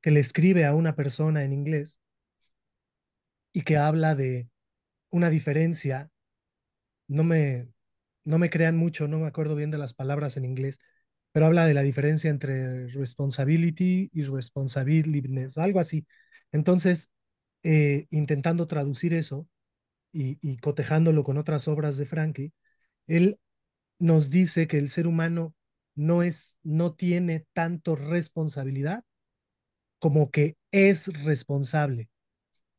F: que le escribe a una persona en inglés y que habla de una diferencia, no me, no me crean mucho, no me acuerdo bien de las palabras en inglés, pero habla de la diferencia entre responsibility y responsibility, algo así. Entonces, eh, intentando traducir eso, y, cotejándolo con otras obras de Frankie, él nos dice que el ser humano no es, no tiene tanto responsabilidad como que es responsable.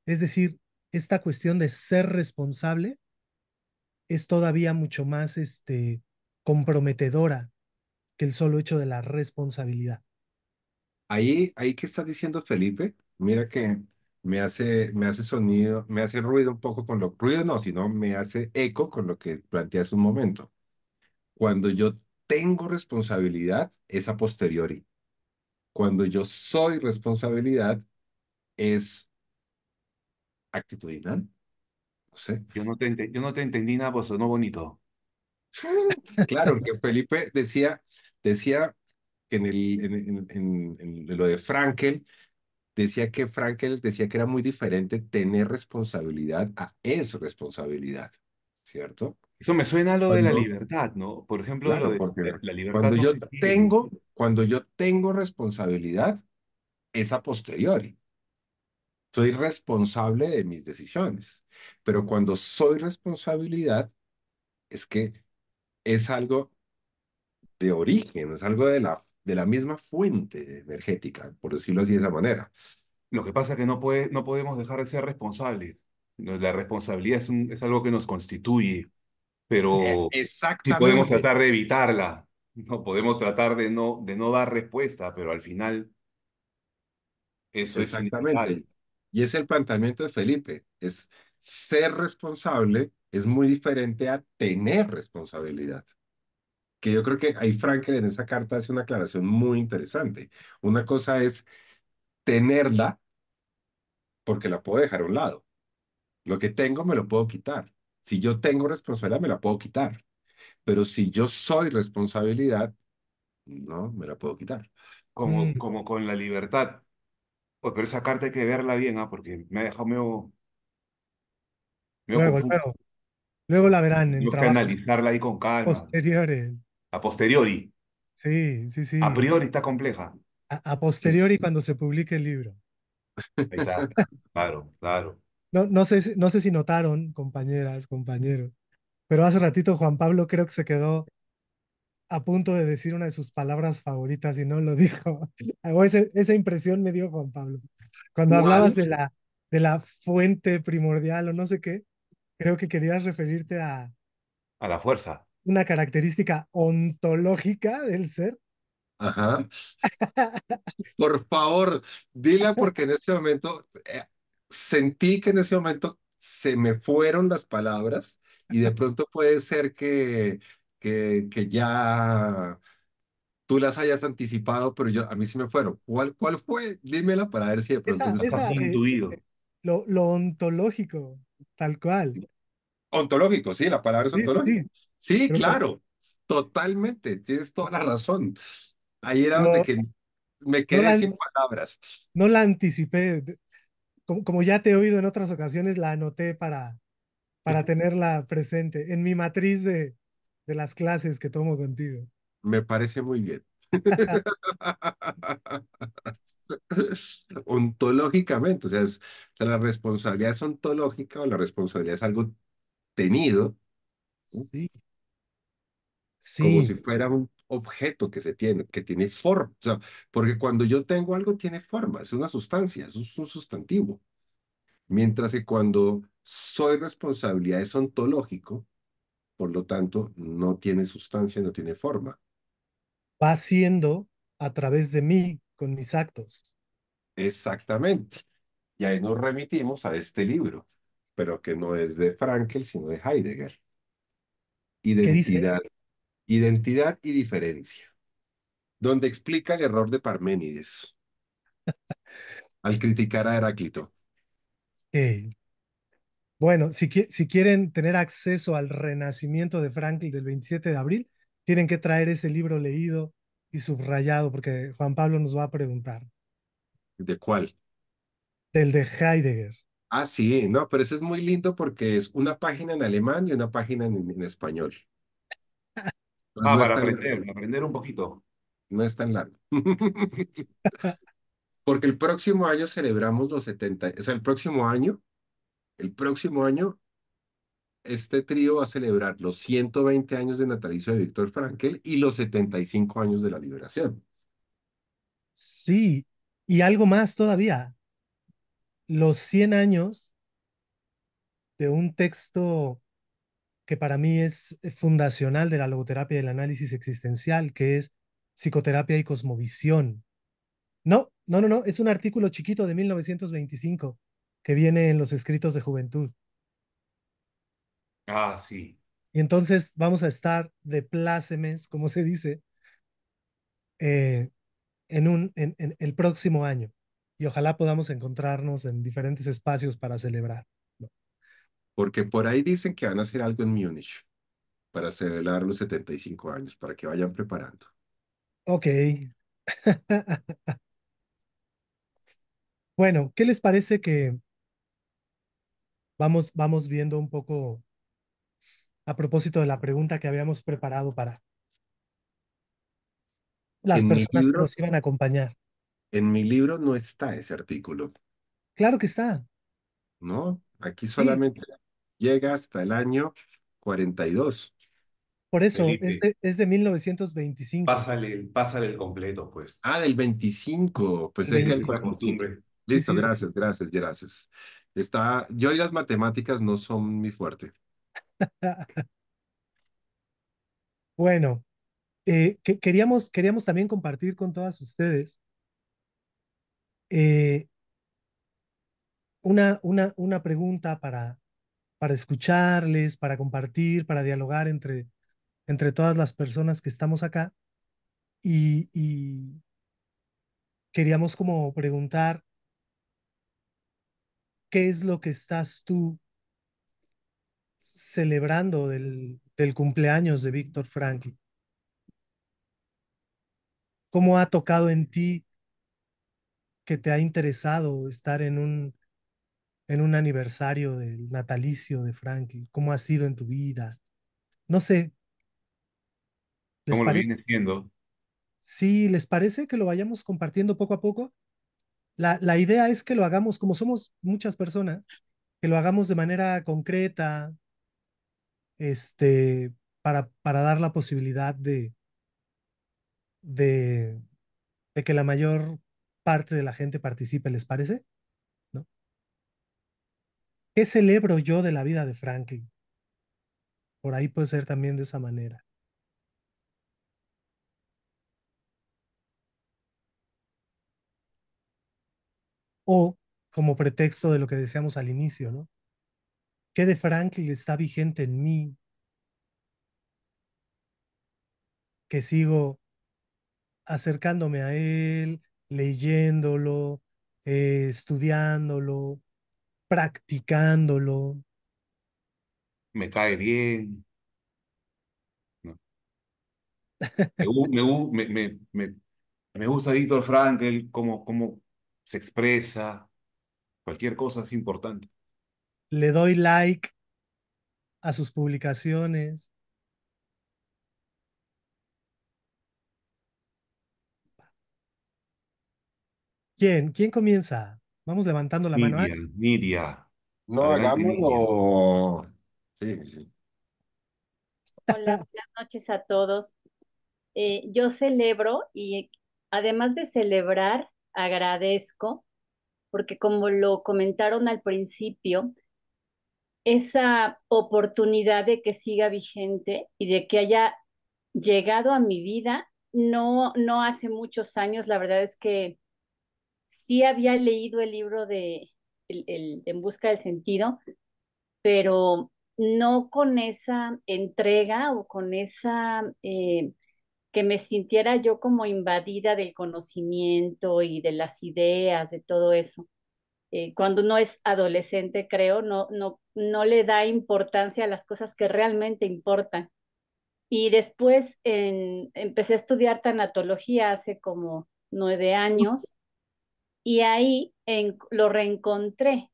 F: Es decir, esta cuestión de ser responsable es todavía mucho más este, comprometedora que el solo hecho de la responsabilidad.
G: Ahí, ahí que estás diciendo, Felipe, mira que me hace, me hace sonido, me hace ruido un poco con lo, ruido no, sino me hace eco con lo que planteas un momento. Cuando yo tengo responsabilidad, es a posteriori. Cuando yo soy
D: responsabilidad, es actitudinal. No sé. Yo no te, yo no te entendí nada, pues sonó bonito.
G: Claro, porque Felipe decía, decía que en, el, en, en, en, lo de Frankel, decía que Frankel decía que era muy diferente tener responsabilidad a es responsabilidad, ¿cierto?
D: Eso me suena a lo de la libertad,
G: ¿no? Por ejemplo, la, libertad. Cuando yo tengo, cuando yo tengo responsabilidad, es a posteriori. Soy responsable de mis decisiones. Pero cuando soy responsabilidad, es que es algo de origen, es algo de la de la misma fuente energética, por decirlo así de esa
D: manera. Lo que pasa es que no, puede, no podemos dejar de ser responsables. La responsabilidad es, algo que nos constituye, pero y eh, podemos tratar de evitarla, no podemos tratar de no, de no dar respuesta, pero al final eso Exactamente. Y es el planteamiento de Felipe, es ser
G: responsable es muy diferente a tener responsabilidad que yo creo que ahí Frankel en esa carta hace una aclaración muy interesante. Una cosa es tenerla porque la puedo dejar a un lado. Lo que tengo me lo puedo quitar. Si yo tengo responsabilidad, me la puedo quitar. Pero si yo soy
D: responsabilidad, no me la puedo quitar. Como, mm. como con la libertad. Pues, pero esa carta hay que verla bien, ¿ah? porque me ha dejado
F: luego, la verán hay que analizarla
D: ahí con calma.
F: Posteriores
D: a posteriori.
F: Sí, sí, sí. A priori
D: está compleja.
F: A, posteriori cuando se publique el libro.
D: Ahí claro, claro.
F: No, no, sé, no sé si notaron, compañeras, compañeros, pero hace ratito Juan Pablo creo que se quedó a punto de decir una de sus palabras favoritas y no lo dijo. esa impresión me dio Juan Pablo. Cuando hablabas de la, de la fuente primordial o no sé qué, creo que querías referirte a...
D: A la fuerza
F: una característica ontológica del ser.
D: Ajá. Por favor,
G: dila porque en ese momento eh, sentí que en ese momento se me fueron las palabras y de pronto puede ser que, que, que ya tú las hayas anticipado, pero yo a mí sí me fueron. ¿Cuál, cuál fue? Dímela para ver si de pronto eh,
F: Lo, lo ontológico, tal cual.
G: Ontológico, sí, la palabra es ontológica. Sí, claro, totalmente, tienes toda la razón. Ahí era donde que me quedé sin palabras.
F: No la anticipé, como, ya te he oído en otras ocasiones, la anoté para, para tenerla presente en mi matriz de, de las clases que tomo contigo.
G: Me parece muy bien. ontológicamente, o sea, o sea, la responsabilidad es ontológica o la responsabilidad es algo tenido. Sí como si fuera un objeto que se tiene, que tiene forma. porque cuando yo tengo algo tiene forma, es una sustancia, es un, sustantivo. Mientras que cuando soy responsabilidad es ontológico, por lo tanto, no tiene sustancia, no tiene forma.
F: Va siendo a través de mí, con mis actos.
G: Exactamente. Y ahí nos remitimos a este libro, pero que no es de Frankel, sino de Heidegger. Identidad. ¿Qué dice? Identidad y diferencia, donde explica el error de Parménides al criticar a Heráclito.
F: bueno, si, quieren tener acceso al renacimiento de Frankl del 27 de abril, tienen que traer ese libro leído y subrayado, porque Juan Pablo nos va a preguntar. ¿De cuál? Del de Heidegger.
G: Ah, sí, no, pero eso es muy lindo porque es una página en alemán y una página en español ah, para aprender, un poquito. No es tan largo. Porque el próximo año celebramos los 70, o sea, el próximo año, el próximo año, este trío va a celebrar los 120 años de natalicio de Víctor Frankel y los 75 años de la liberación.
F: Sí, y algo más todavía. Los 100 años de un texto que para mí es eh, fundacional de la logoterapia y del análisis existencial, que es Psicoterapia y Cosmovisión. No, no, no, no, es un artículo chiquito de 1925 que viene en los escritos de juventud.
D: Ah, sí.
F: Y entonces vamos a estar de plácemes, como se dice, eh, en, un, en el próximo año. Y ojalá podamos encontrarnos en diferentes espacios para celebrar
G: porque por ahí dicen que van a hacer algo en Múnich para celebrar los 75 años, para que vayan preparando.
F: Ok. bueno, ¿qué les parece que vamos, vamos viendo un poco a propósito de la pregunta que habíamos preparado para
G: las personas que nos
F: iban a acompañar?
G: En mi libro no está ese artículo.
F: Claro que está.
G: No, aquí solamente llega hasta el año 42.
F: Por eso, es, de, 1925.
D: Pásale, pásale el completo, pues.
G: Ah, del 25. Pues Listo, gracias, gracias, gracias. Está, yo y las matemáticas no son mi fuerte.
F: bueno, eh, queríamos, queríamos también compartir con todas ustedes eh, una, una, una pregunta para, para escucharles, para compartir, para dialogar entre, entre todas las personas que estamos acá. Y, queríamos como preguntar, ¿qué es lo que estás tú celebrando del, del cumpleaños de Víctor Franklin? ¿Cómo ha tocado en ti que te ha interesado estar en un en un aniversario del natalicio de Franklin? ¿Cómo ha sido en tu vida? No sé.
D: ¿Cómo lo viene siendo?
F: Sí, ¿les parece que lo vayamos compartiendo poco a poco? La, la idea es que lo hagamos, como somos muchas personas, que lo hagamos de manera concreta, este, para, para dar la posibilidad de, de, de que la mayor parte de la gente participe, ¿les parece? ¿Qué celebro yo de la vida de Franklin? Por ahí puede ser también de esa manera. O como pretexto de lo que decíamos al inicio, ¿no? ¿Qué de Franklin está vigente en mí? Que sigo acercándome a él, leyéndolo, eh, estudiándolo, practicándolo.
D: Me cae bien. Me, me, me, me, gusta Víctor Frankel, cómo, se expresa. Cualquier cosa es importante.
F: Le doy like a sus publicaciones. ¿Quién? ¿Quién comienza? Vamos levantando la mano.
D: Miriam, ¿eh? No, hagamos hagámoslo.
G: Sí, sí.
I: Hola, buenas noches a todos. Eh, yo celebro y además de celebrar, agradezco, porque como lo comentaron al principio, esa oportunidad de que siga vigente y de que haya llegado a mi vida, no, no hace muchos años, la verdad es que sí había leído el libro de, el, En Busca del Sentido, pero no con esa entrega o con esa eh, que me sintiera yo como invadida del conocimiento y de las ideas, de todo eso. Eh, cuando uno es adolescente, creo, no, no, no le da importancia a las cosas que realmente importan. Y después empecé a estudiar tanatología hace como nueve años y ahí en, lo reencontré.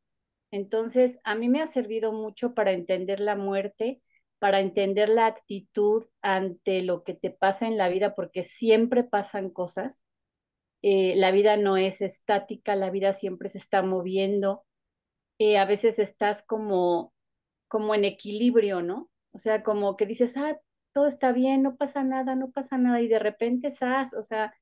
I: Entonces, a mí me ha servido mucho para entender la muerte, para entender la actitud ante lo que te pasa en la vida, porque siempre pasan cosas. Eh, la vida no es estática, la vida siempre se está moviendo. Eh, a veces estás como, como en equilibrio, ¿no? O sea, como que dices, ah, todo está bien, no pasa nada, no pasa nada, y de repente, estás, O sea,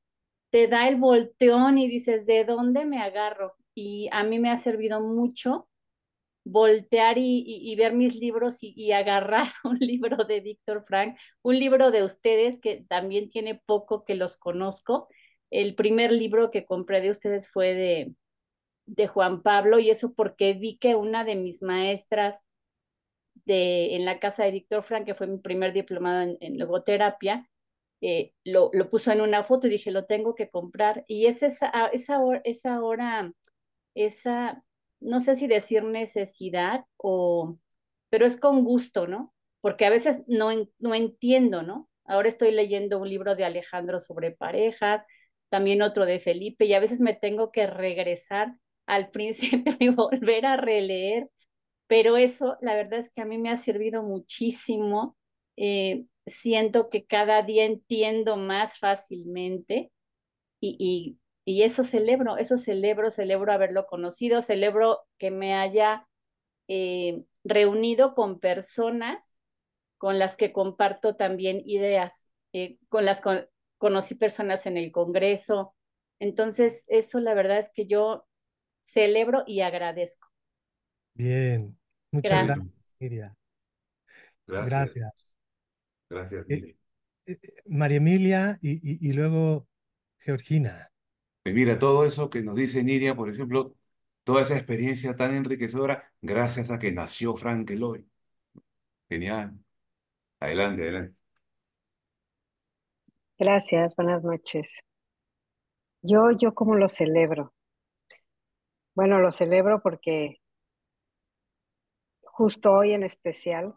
I: te da el volteón y dices, ¿de dónde me agarro? Y a mí me ha servido mucho voltear y, ver mis libros y, agarrar un libro de Víctor Frank, un libro de ustedes que también tiene poco que los conozco. El primer libro que compré de ustedes fue de, de Juan Pablo y eso porque vi que una de mis maestras de, en la casa de Víctor Frank, que fue mi primer diplomado en logoterapia, eh, lo, puso en una foto y dije, lo tengo que comprar. Y es esa, ah, esa, esa hora, esa, no sé si decir necesidad o, pero es con gusto, ¿no? Porque a veces no, no entiendo, ¿no? Ahora estoy leyendo un libro de Alejandro sobre parejas, también otro de Felipe, y a veces me tengo que regresar al principio y volver a releer, pero eso la verdad es que a mí me ha servido muchísimo. Eh, siento que cada día entiendo más fácilmente y, eso celebro, eso celebro, celebro haberlo conocido, celebro que me haya eh, reunido con personas con las que comparto también ideas, eh, con las con, conocí personas en el Congreso. Entonces, eso la verdad es que yo celebro y agradezco.
F: Bien, muchas gracias,
D: Gracias. gracias. Gracias.
F: Eh, eh, María Emilia y, luego Georgina.
D: Eh, mira, todo eso que nos dice Nidia, por ejemplo, toda esa experiencia tan enriquecedora, gracias a que nació Frank Eloy. Genial. Adelante, adelante.
E: Gracias, buenas noches. Yo, yo como lo celebro. Bueno, lo celebro porque justo hoy en especial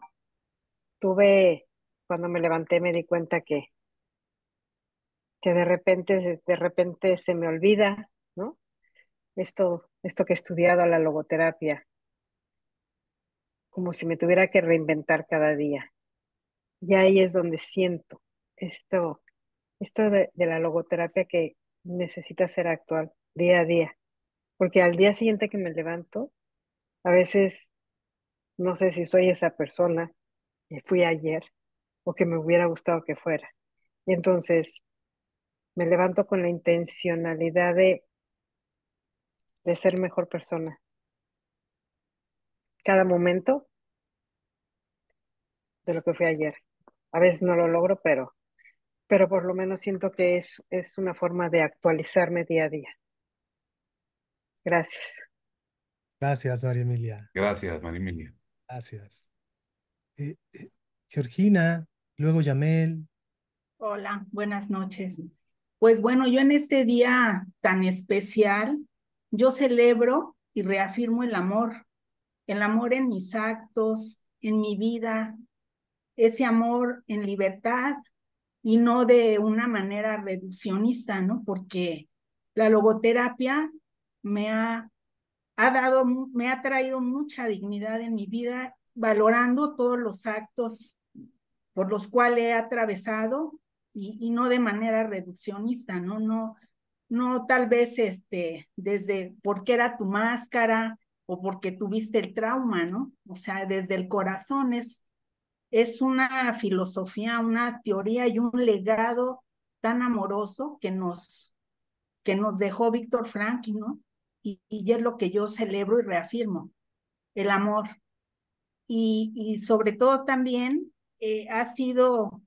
E: tuve cuando me levanté me di cuenta que, que de repente, de repente se me olvida, ¿no? Esto, esto que he estudiado, la logoterapia, como si me tuviera que reinventar cada día. Y ahí es donde siento esto, esto de, de la logoterapia que necesita ser actual día a día. Porque al día siguiente que me levanto, a veces no sé si soy esa persona que fui ayer, o que me hubiera gustado que fuera. Y entonces me levanto con la intencionalidad de, de ser mejor persona. Cada momento de lo que fui ayer. A veces no lo logro, pero, pero por lo menos siento que es, es una forma de actualizarme día a día. Gracias.
F: Gracias, María Emilia.
D: Gracias, María Emilia. Gracias. Eh, eh,
F: Georgina, Luego Yamel.
J: Hola, buenas noches. Pues bueno, yo en este día tan especial, yo celebro y reafirmo el amor, el amor en mis actos, en mi vida, ese amor en libertad y no de una manera reduccionista, ¿no? Porque la logoterapia me ha, ha dado, me ha traído mucha dignidad en mi vida, valorando todos los actos por los cuales he atravesado y, no de manera reduccionista, ¿no? No, no tal vez este, desde porque era tu máscara o porque tuviste el trauma, ¿no? O sea, desde el corazón es, una filosofía, una teoría y un legado tan amoroso que nos, que nos dejó Víctor Franklin, ¿no? Y, y, es lo que yo celebro y reafirmo, el amor. Y, y sobre todo también eh, ha sido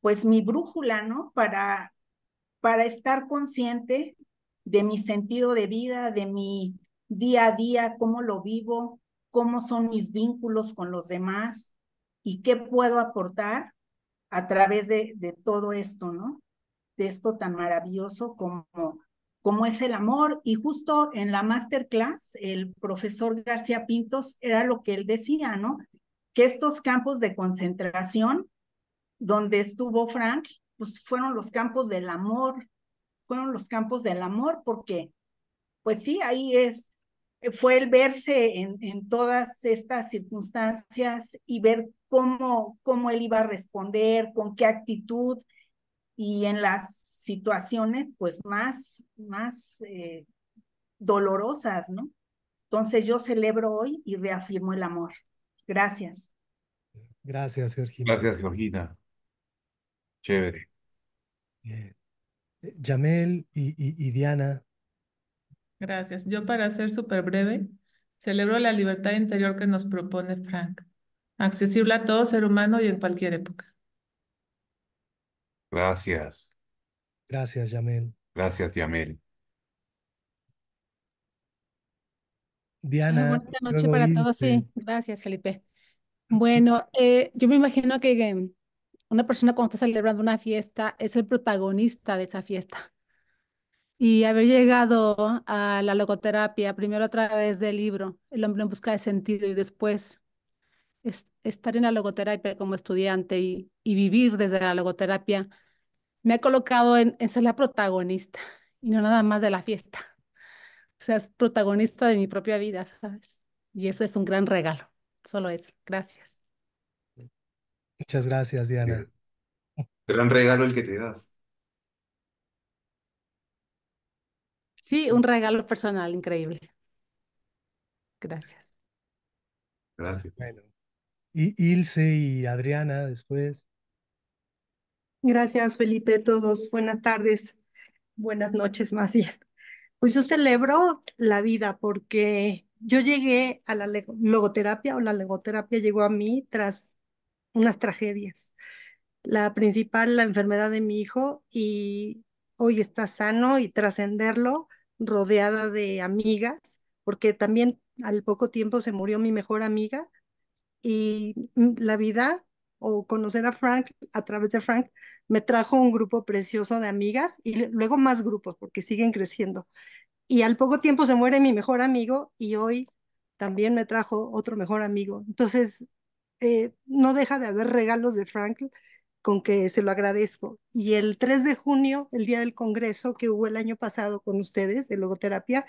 J: pues mi brújula, ¿no? Para, para estar consciente de mi sentido de vida, de mi día a día, cómo lo vivo, cómo son mis vínculos con los demás y qué puedo aportar a través de, de todo esto, ¿no? De esto tan maravilloso como, como es el amor. Y justo en la masterclass, el profesor García Pintos era lo que él decía, ¿no? que estos campos de concentración donde estuvo Frank, pues fueron los campos del amor, fueron los campos del amor, porque pues sí, ahí es, fue el verse en, en todas estas circunstancias y ver cómo, cómo él iba a responder, con qué actitud, y en las situaciones pues más, más eh, dolorosas, ¿no? Entonces yo celebro hoy y reafirmo el amor. Gracias.
D: Gracias, Georgina. Gracias, Georgina. Chévere.
F: Eh, Yamel y, y Diana.
K: Gracias. Yo para ser súper breve, celebro la libertad interior que nos propone Frank, accesible a todo ser humano y en cualquier época.
D: Gracias.
F: Gracias, Yamel.
D: Gracias, Yamel.
B: Diana. noches para todos, sí. Gracias, Felipe. Bueno, eh, yo me imagino que, una persona cuando está celebrando una fiesta es el protagonista de esa fiesta. Y haber llegado a la logoterapia primero a través del libro, El hombre en busca de sentido, y después estar en la logoterapia como estudiante y, vivir desde la logoterapia, me ha colocado en, en ser la protagonista y no nada más de la fiesta seas protagonista de mi propia vida, ¿sabes? Y eso es un gran regalo. Solo eso. Gracias.
F: Muchas gracias, Diana.
D: Gran regalo el que te das.
K: Sí, un regalo personal increíble. Gracias.
D: Gracias. Bueno. Y
F: Ilse y Adriana después.
L: Gracias, Felipe, todos. Buenas tardes. Buenas noches, más bien pues yo celebro la vida porque yo llegué a la logoterapia o la logoterapia llegó a mí tras unas tragedias. La principal, la enfermedad de mi hijo y hoy está sano y trascenderlo rodeada de amigas, porque también al poco tiempo se murió mi mejor amiga y mm, la vida o conocer a Frank a través de Frank me trajo un grupo precioso de amigas y luego más grupos porque siguen creciendo. Y al poco tiempo se muere mi mejor amigo y hoy también me trajo otro mejor amigo. Entonces, eh, no deja de haber regalos de Frank con que se lo agradezco. Y el 3 de junio, el día del Congreso que hubo el año pasado con ustedes de logoterapia,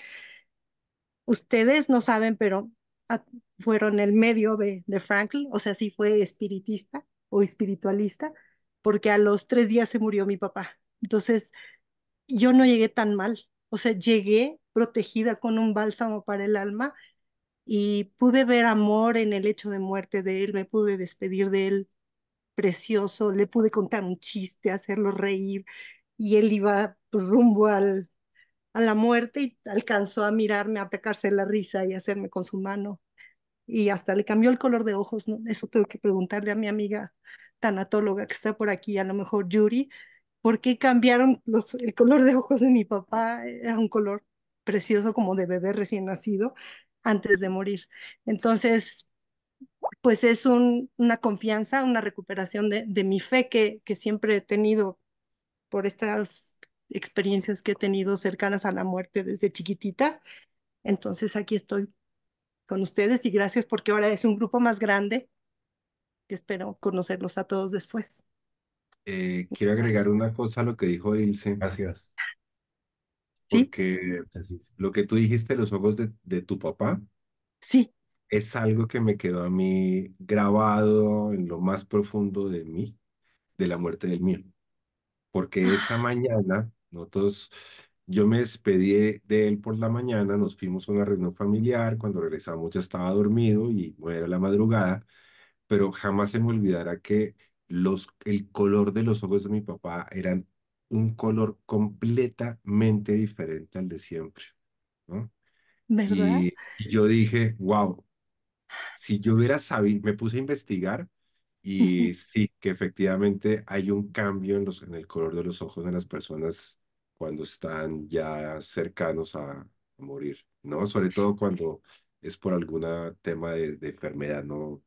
L: ustedes no saben, pero fueron el medio de, de Frankl, o sea, sí fue espiritista o espiritualista, porque a los tres días se murió mi papá. Entonces, yo no llegué tan mal, o sea, llegué protegida con un bálsamo para el alma y pude ver amor en el hecho de muerte de él, me pude despedir de él precioso, le pude contar un chiste, hacerlo reír y él iba rumbo al a la muerte y alcanzó a mirarme, a atacarse la risa y hacerme con su mano. Y hasta le cambió el color de ojos. Eso tengo que preguntarle a mi amiga tanatóloga que está por aquí, a lo mejor Yuri, por qué cambiaron los, el color de ojos de mi papá. Era un color precioso como de bebé recién nacido antes de morir. Entonces, pues es un, una confianza, una recuperación de, mi fe que siempre he tenido por estas experiencias que he tenido cercanas a la muerte desde chiquitita. Entonces aquí estoy con ustedes y gracias porque ahora es un grupo más grande. Espero conocerlos a todos después.
G: Eh, quiero agregar una cosa a lo que dijo Ilse. Gracias. Porque ¿Sí? lo que tú dijiste, los ojos de, de tu papá, sí. es algo que me quedó a mí grabado en lo más profundo de mí, de la muerte del mío. Porque esa ah. mañana nosotros, yo me despedí de él por la mañana, nos fuimos a una reunión familiar, cuando regresamos ya estaba dormido y era la madrugada, pero jamás se me olvidará que los, el color de los ojos de mi papá eran un color completamente diferente al de siempre, ¿no? ¿Verdad? Y yo dije, wow, si yo hubiera sabido, me puse a investigar y sí, que efectivamente hay un cambio en, los, en el color de los ojos de las personas cuando están ya cercanos a morir, ¿no? Sobre todo cuando es por algún tema de, enfermedad, no,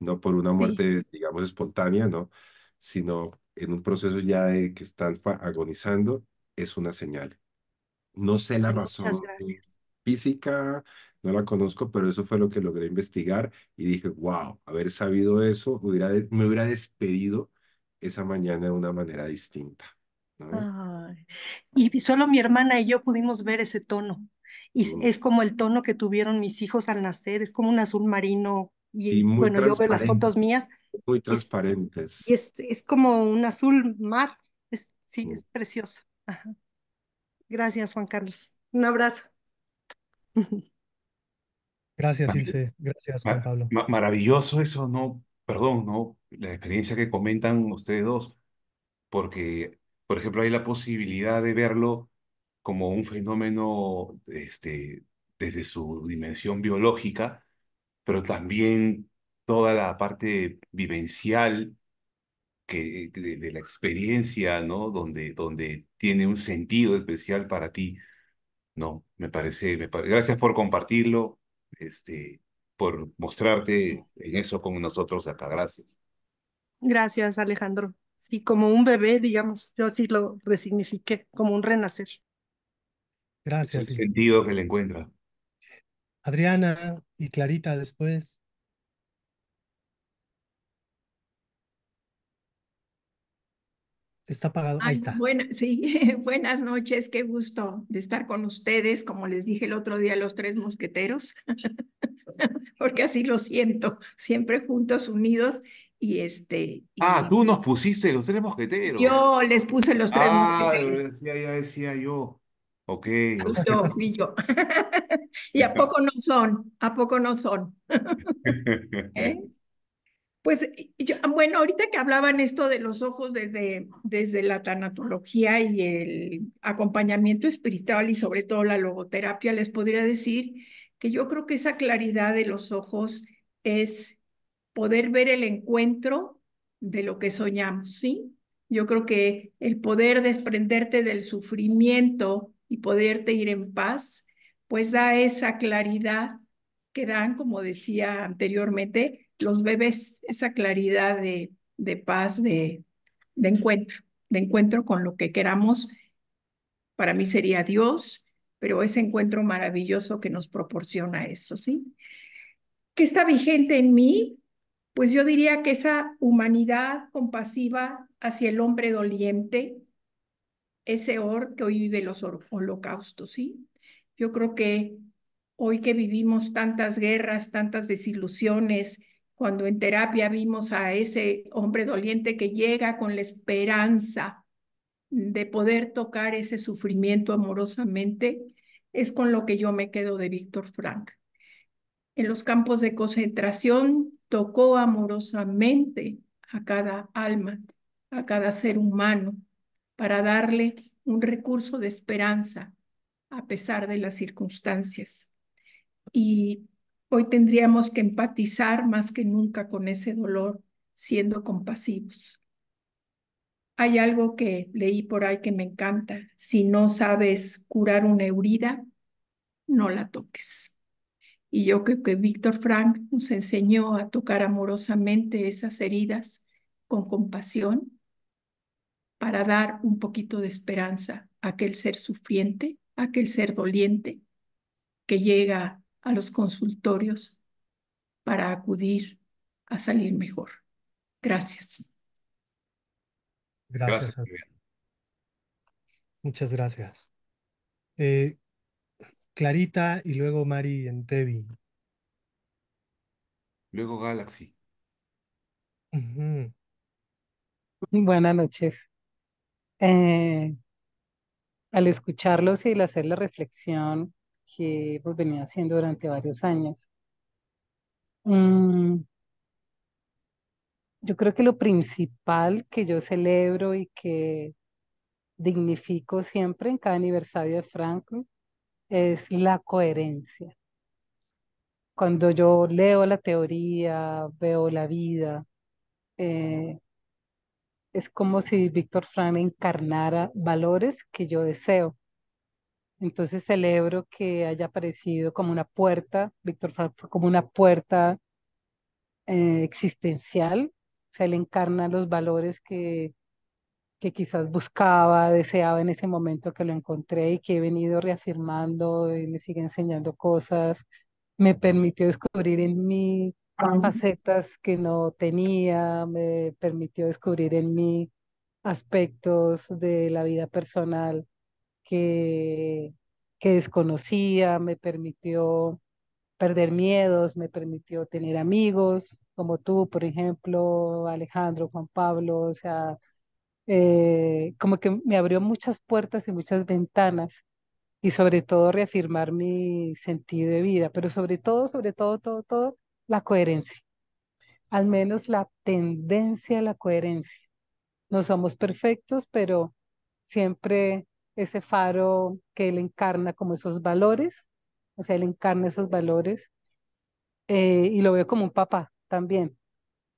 G: no por una muerte, digamos, espontánea, ¿no? Sino en un proceso ya de que están agonizando, es una señal. No sé la razón física, no la conozco, pero eso fue lo que logré investigar y dije, wow, haber sabido eso, hubiera, me hubiera despedido esa mañana de una manera distinta.
L: ¿no? Y solo mi hermana y yo pudimos ver ese tono. Y mm. es como el tono que tuvieron mis hijos al nacer, es como un azul marino. Y, bueno, yo veo las fotos mías.
G: Muy transparentes. Es,
L: y es, es, como un azul mar. sí, mm. es precioso. Gracias, Juan Carlos. Un abrazo.
F: Gracias, Gracias, Juan Pablo.
D: maravilloso eso, ¿no? Perdón, ¿no? La experiencia que comentan ustedes dos, porque por ejemplo, hay la posibilidad de verlo como un fenómeno este, desde su dimensión biológica, pero también toda la parte vivencial que, de, la experiencia, ¿no? Donde, donde tiene un sentido especial para ti, ¿no? Me parece, gracias por compartirlo, este, por mostrarte en eso con nosotros acá, gracias.
L: Gracias, Alejandro. Sí, como un bebé, digamos. Yo así lo resignifiqué, como un renacer.
D: Gracias. el sentido que le encuentra.
F: Adriana y Clarita después. Está apagado. Ahí está.
M: sí, buenas noches, qué gusto de estar con ustedes, como les dije el otro día, los tres mosqueteros, porque así lo siento, siempre juntos, unidos y este.
D: ah, tú nos pusiste los tres mosqueteros. Yo
M: les puse los tres
D: ah, Ya decía, yo. Ok. yo,
M: yo. y a poco no son, a poco no son. ¿Eh? Pues bueno, ahorita que hablaban esto de los ojos desde, desde la tanatología y el acompañamiento espiritual y sobre todo la logoterapia, les podría decir que yo creo que esa claridad de los ojos es poder ver el encuentro de lo que soñamos, ¿sí? Yo creo que el poder desprenderte del sufrimiento y poderte ir en paz, pues da esa claridad que dan, como decía anteriormente, los bebés, esa claridad de, paz, de, encuentro, de encuentro con lo que queramos. Para mí sería Dios, pero ese encuentro maravilloso que nos proporciona eso, ¿sí? Que está vigente en mí, pues yo diría que esa humanidad compasiva hacia el hombre doliente, ese or que hoy vive los holocaustos, ¿sí? Yo creo que hoy que vivimos tantas guerras, tantas desilusiones, cuando en terapia vimos a ese hombre doliente que llega con la esperanza de poder tocar ese sufrimiento amorosamente, es con lo que yo me quedo de Víctor Frank. En los campos de concentración tocó amorosamente a cada alma, a cada ser humano, para darle un recurso de esperanza a pesar de las circunstancias. Y hoy tendríamos que empatizar más que nunca con ese dolor, siendo compasivos. Hay algo que leí por ahí que me encanta. Si no sabes curar una herida, no la toques. Y yo creo que Víctor Frank nos enseñó a tocar amorosamente esas heridas con compasión para dar un poquito de esperanza a aquel ser sufriente, a aquel ser doliente que llega a los consultorios para acudir a salir
F: mejor. Gracias. Gracias. Muchas gracias. Eh, Clarita y luego Mari en Tevi.
D: Luego Galaxy.
C: Buenas noches. Eh, al escucharlos y al hacer la reflexión que venía haciendo durante varios años, mm, yo creo que lo principal que yo celebro y que dignifico siempre en cada aniversario de Franklin es la coherencia. Cuando yo leo la teoría, veo la vida, eh, es como si Víctor Frank encarnara valores que yo deseo. Entonces celebro que haya aparecido como una puerta, Víctor Frank como una puerta eh, existencial, o sea, él encarna los valores que que quizás buscaba, deseaba en ese momento que lo encontré y que he venido reafirmando y me sigue enseñando cosas, me permitió descubrir en mí facetas que no tenía, me permitió descubrir en mí aspectos de la vida personal que, que desconocía, me permitió perder miedos, me permitió tener amigos como tú, por ejemplo, Alejandro, Juan Pablo, o sea, eh, como que me abrió muchas puertas y muchas ventanas y sobre todo reafirmar mi sentido de vida, pero sobre todo, sobre todo, todo, todo, la coherencia, al menos la tendencia a la coherencia. No somos perfectos, pero siempre ese faro que él encarna como esos valores, o sea, él encarna esos valores eh, y lo veo como un papá también,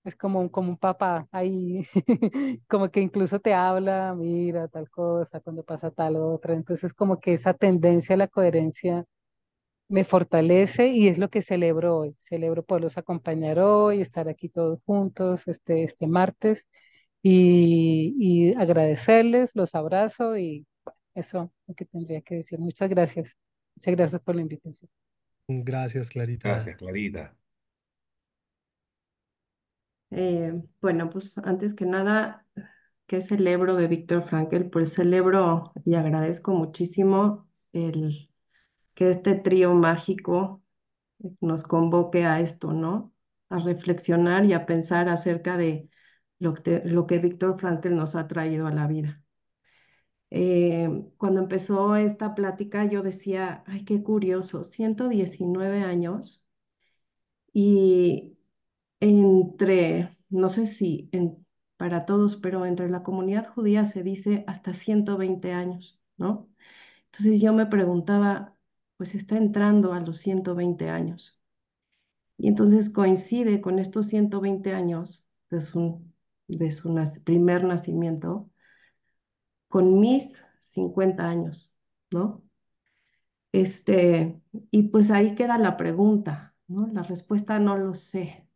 C: es como un, como un papá ahí, como que incluso te habla, mira tal cosa, cuando pasa tal otra. Entonces, como que esa tendencia a la coherencia me fortalece y es lo que celebro hoy. Celebro los acompañar hoy, estar aquí todos juntos este, este martes y, y agradecerles, los abrazo y eso lo que tendría que decir. Muchas gracias. Muchas gracias por la invitación.
F: Gracias, Clarita. Gracias, Clarita.
B: Eh, bueno, pues antes que nada, ¿qué celebro de Víctor Frankel? Pues celebro y agradezco muchísimo el, que este trío mágico nos convoque a esto, ¿no? A reflexionar y a pensar acerca de lo que, lo que Víctor Frankl nos ha traído a la vida. Eh, cuando empezó esta plática yo decía, ay, qué curioso, 119 años y entre, no sé si para todos, pero entre la comunidad judía se dice hasta 120 años, ¿no? Entonces yo me preguntaba, pues está entrando a los 120 años. Y entonces coincide con estos 120 años de su, primer nacimiento con mis 50 años, ¿no? Este, y pues ahí queda la pregunta, ¿no? La respuesta no lo sé,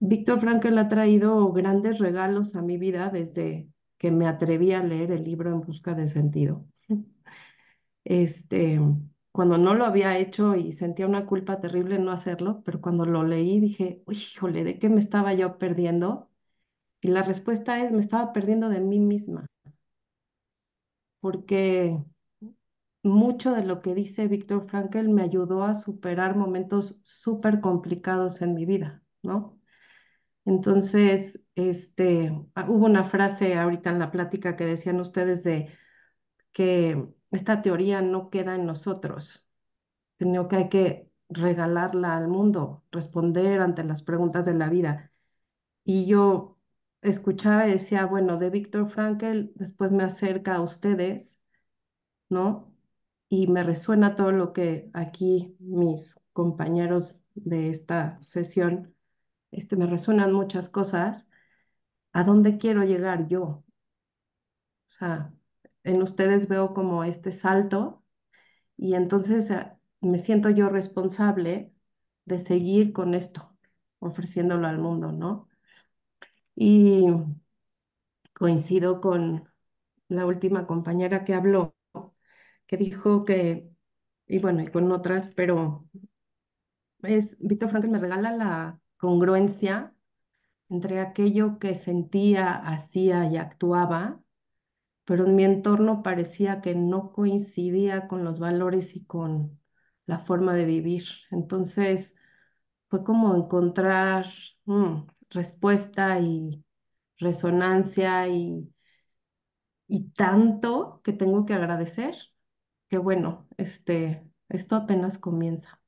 B: Víctor Frankel ha traído grandes regalos a mi vida desde que me atreví a leer el libro En Busca de Sentido. Este, cuando no lo había hecho y sentía una culpa terrible no hacerlo, pero cuando lo leí dije, Uy, híjole, ¿de qué me estaba yo perdiendo? Y la respuesta es, me estaba perdiendo de mí misma, porque mucho de lo que dice Víctor Frankel me ayudó a superar momentos súper complicados en mi vida, ¿no? Entonces, este, ah, hubo una frase ahorita en la plática que decían ustedes de que esta teoría no queda en nosotros, sino que hay que regalarla al mundo, responder ante las preguntas de la vida. Y yo escuchaba y decía, bueno, de Víctor Frankl, después me acerca a ustedes, ¿no? Y me resuena todo lo que aquí mis compañeros de esta sesión este, me resuenan muchas cosas, ¿a dónde quiero llegar yo? O sea, en ustedes veo como este salto y entonces ah, me siento yo responsable de seguir con esto, ofreciéndolo al mundo, ¿no? Y coincido con la última compañera que habló, que dijo que, y bueno, y con otras, pero es, Víctor Frankel me regala la, congruencia entre aquello que sentía, hacía y actuaba, pero en mi entorno parecía que no coincidía con los valores y con la forma de vivir. Entonces fue como encontrar mm, respuesta y resonancia y, y tanto que tengo que agradecer que bueno, este, esto apenas comienza.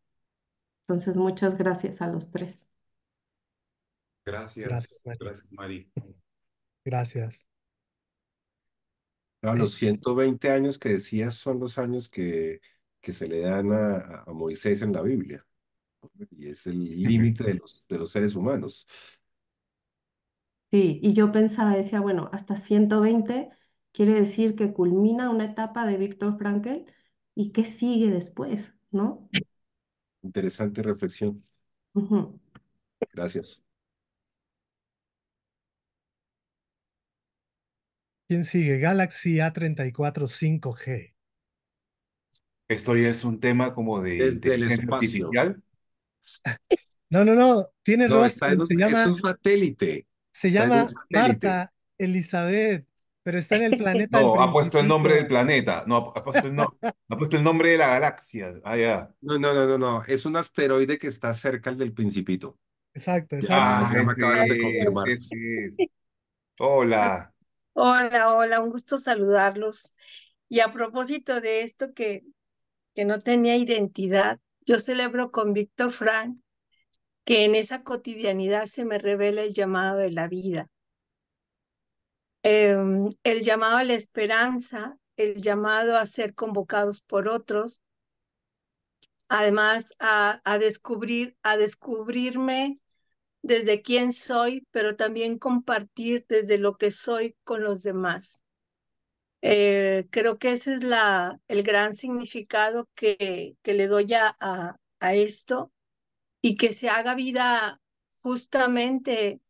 B: Entonces, muchas gracias a los tres.
D: Gracias. Gracias, Mari.
F: Gracias.
G: los 120 años que decías son los años que, que se le dan a, Moisés en la Biblia. Y es el límite de los, de los seres humanos.
B: Sí, y yo pensaba, decía, bueno, hasta 120 quiere decir que culmina una etapa de Víctor Frankel y qué sigue después, ¿no?
G: Interesante reflexión. Gracias. ¿Quién sigue?
F: Galaxy A34 5G.
D: Esto ya es un tema como de artificial.
G: No, no, no. Tiene
D: no, rostro. se llama, es un satélite. Se llama Marta
F: Elizabeth, pero está en el planeta. No, ha
D: puesto el nombre del planeta. No, ha puesto el, nombre de la galaxia.
G: Ah, No, no, no, no, no. Es un asteroide que está cerca del Principito.
F: Exacto, exacto.
G: Ya, me ah, acaban de confirmar.
D: Hola.
A: Hola, hola, un gusto saludarlos. Y a propósito de esto que, que no tenía identidad, yo celebro con Víctor Frank que en esa cotidianidad se me revela el llamado de la vida. Em, el llamado a la esperanza, el llamado a ser convocados por otros, además a, a descubrir, a descubrirme desde quién soy, pero también compartir desde lo que soy con los demás. Eh, creo que ese es la, el gran significado que, que le doy a, a, esto y que se haga vida justamente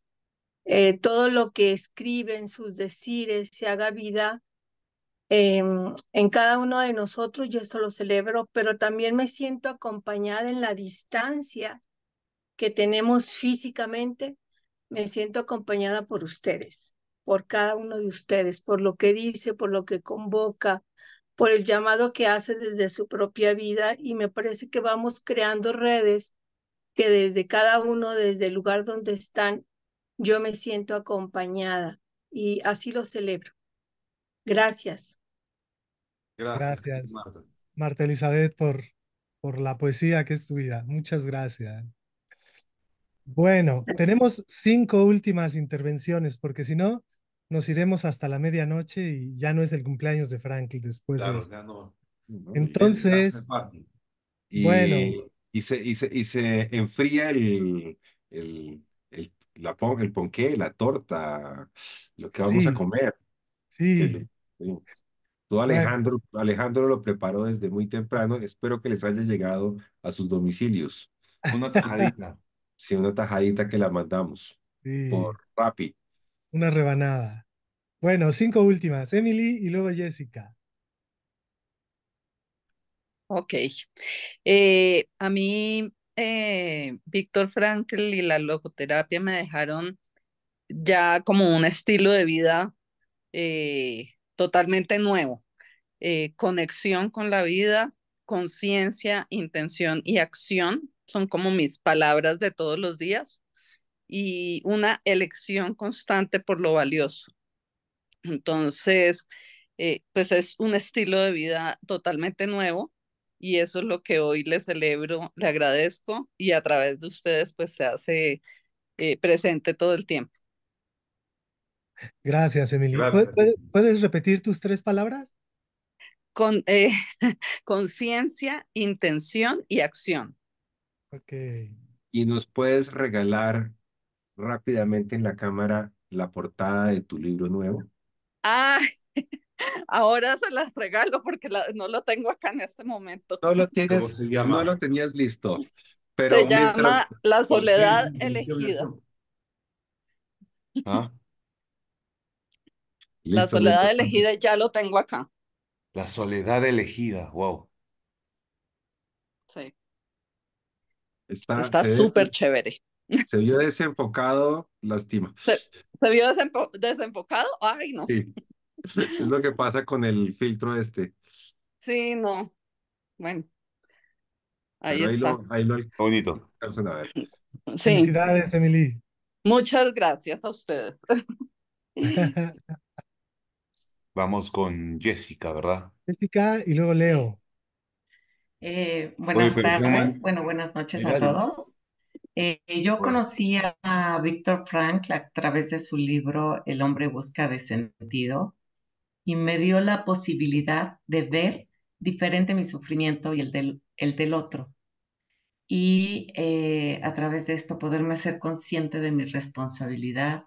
A: eh, todo lo que escriben, sus decires, se haga vida em, en cada uno de nosotros, yo esto lo celebro, pero también me siento acompañada en la distancia que tenemos físicamente, me siento acompañada por ustedes, por cada uno de ustedes, por lo que dice, por lo que convoca, por el llamado que hace desde su propia vida y me parece que vamos creando redes que desde cada uno, desde el lugar donde están, yo me siento acompañada y así lo celebro. Gracias.
G: Gracias,
F: Marta. Elizabeth, por, por la poesía que es tu vida. Muchas gracias. Bueno, tenemos cinco últimas intervenciones, porque si no, nos iremos hasta la medianoche y ya no es el cumpleaños de Franklin después.
G: Claro, Entonces, y, bueno. Y se, y se, y se enfría el, el, el, la, el ponqué, la torta, lo que vamos a comer. Sí. Tú, Alejandro, Alejandro lo preparó desde muy temprano. Espero que les haya llegado a sus domicilios. Una tajadita sí, una tajadita que la mandamos por Rappi.
F: Una rebanada. Bueno, cinco últimas. Emily y luego Jessica. Ok.
H: Eh, a mí, eh, Víctor Frankl y la logoterapia me dejaron ya como un estilo de vida eh, totalmente nuevo. conexión con la vida, conciencia, intención y acción son como mis palabras de todos los días y una elección constante por lo valioso. Entonces, eh, pues es un estilo de vida totalmente nuevo y eso es lo que hoy le celebro, le agradezco y a través de ustedes pues se hace eh, presente todo el tiempo.
F: Gracias, Emilio. ¿Puedes, repetir tus tres palabras?
H: Con eh, conciencia, intención y acción.
F: Okay.
G: ¿Y nos puedes regalar rápidamente en la cámara la portada de tu libro nuevo?
H: Ah, ahora se las regalo porque no lo tengo acá en este momento. No lo tienes,
G: no lo tenías listo. se llama
H: La soledad elegida.
D: Ah. La soledad elegida
H: ya lo tengo acá.
D: La soledad elegida, wow. Está súper chévere. Se vio desenfocado,
G: lástima.
H: Se, vio desenfocado, ay no.
G: Es lo que pasa con el filtro este.
H: Sí, no. Bueno. Ahí, está.
D: ahí lo... Bonito. Sí.
F: Felicidades, Emily.
H: Muchas gracias a ustedes.
D: Vamos con Jessica, ¿verdad?
K: Jessica y luego Leo. Eh, buenas tardes, bueno, buenas noches a todos. Eh, yo conocí a Víctor Frank a través de su libro El hombre busca de sentido y me dio la posibilidad de ver diferente mi sufrimiento y el del, el del otro. Y eh, a través de esto poderme ser consciente de mi responsabilidad.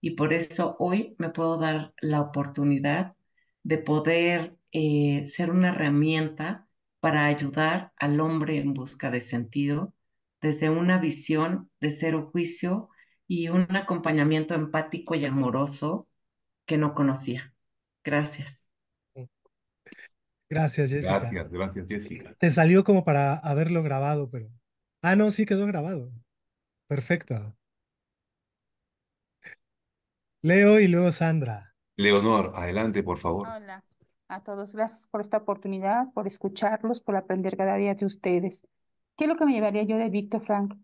K: Y por eso hoy me puedo dar la oportunidad de poder ser una herramienta para ayudar al hombre en busca de sentido desde una visión de cero juicio y un acompañamiento empático y amoroso que no conocía. Gracias.
D: Gracias, Jessica. Gracias, gracias, Jessica. Te salió
F: como para haberlo grabado, pero. Ah, no, sí quedó grabado. Perfecto. Leo y luego Sandra.
D: Leonor, adelante, por
F: favor. Hola.
M: A todos, gracias por esta oportunidad, por escucharlos, por aprender cada día de ustedes. ¿Qué es lo que me llevaría yo de Víctor Frank?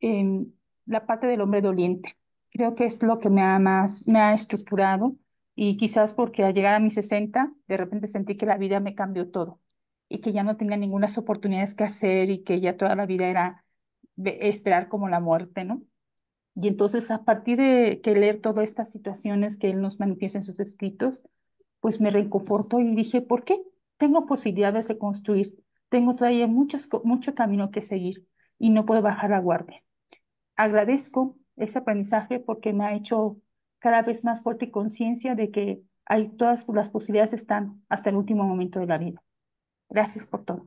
M: Em, la parte del hombre doliente. Creo que es lo que me ha, más, me ha estructurado y quizás porque al llegar a mis 60, de repente sentí que la vida me cambió todo y que ya no tenía ninguna oportunidad que hacer y que ya toda la vida era esperar como la muerte, ¿no? Y entonces a partir de que leer todas estas situaciones que él nos manifiesta en sus escritos, pues me reconfortó y dije, ¿por qué? Tengo posibilidades de construir, tengo todavía muchos, mucho camino que seguir y no puedo bajar la guardia. Agradezco ese aprendizaje porque me ha hecho cada vez más fuerte conciencia de que hay todas las posibilidades están hasta el último momento de la vida. Gracias por todo.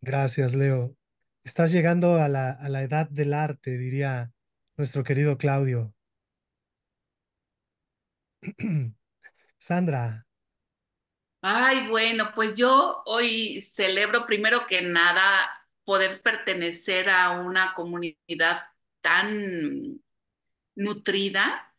F: Gracias, Leo. Estás llegando a la, a la edad del arte, diría nuestro querido Claudio. Sandra.
K: Ay, bueno, pues yo hoy celebro primero que nada poder pertenecer a una comunidad tan nutrida.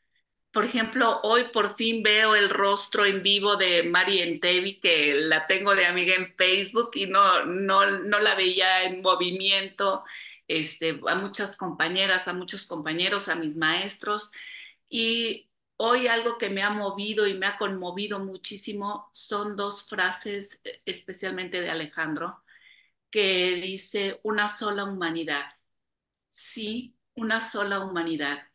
K: Por ejemplo, hoy por fin veo el rostro en vivo de Mari Entevi, que la tengo de amiga en Facebook y no, no, no la veía en movimiento, este, a muchas compañeras, a muchos compañeros, a mis maestros. Y Hoy algo que me ha movido y me ha conmovido muchísimo son dos frases, eh, especialmente de Alejandro, que dice una sola humanidad. Sí, una sola humanidad.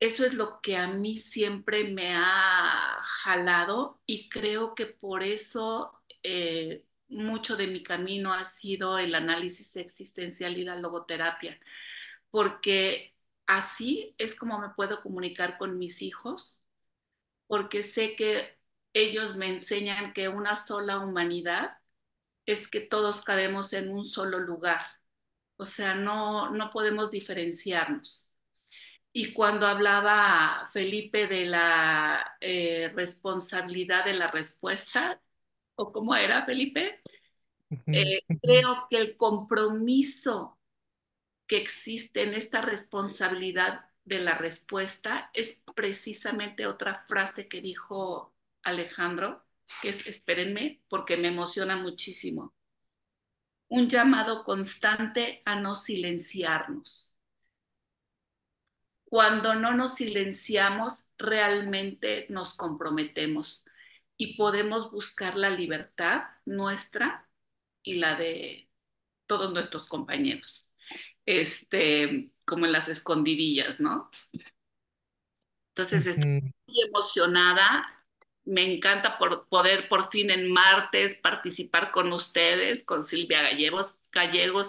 K: Eso es lo que a mí siempre me ha jalado y creo que por eso eh, mucho de mi camino ha sido el análisis existencial y la logoterapia, porque así es como me puedo comunicar con mis hijos, porque sé que ellos me enseñan que una sola humanidad es que todos cabemos en un solo lugar, o sea, no, no podemos diferenciarnos. Y cuando hablaba Felipe de la eh, responsabilidad de la respuesta, o cómo era Felipe, eh, creo que el compromiso que existe en esta responsabilidad de la respuesta es precisamente otra frase que dijo Alejandro, que es espérenme porque me emociona muchísimo. Un llamado constante a no silenciarnos. Cuando no nos silenciamos, realmente nos comprometemos y podemos buscar la libertad nuestra y la de todos nuestros compañeros este, como en las escondidillas, ¿no? Entonces, estoy muy emocionada. Me encanta por poder por fin en martes participar con ustedes, con Silvia Gallegos,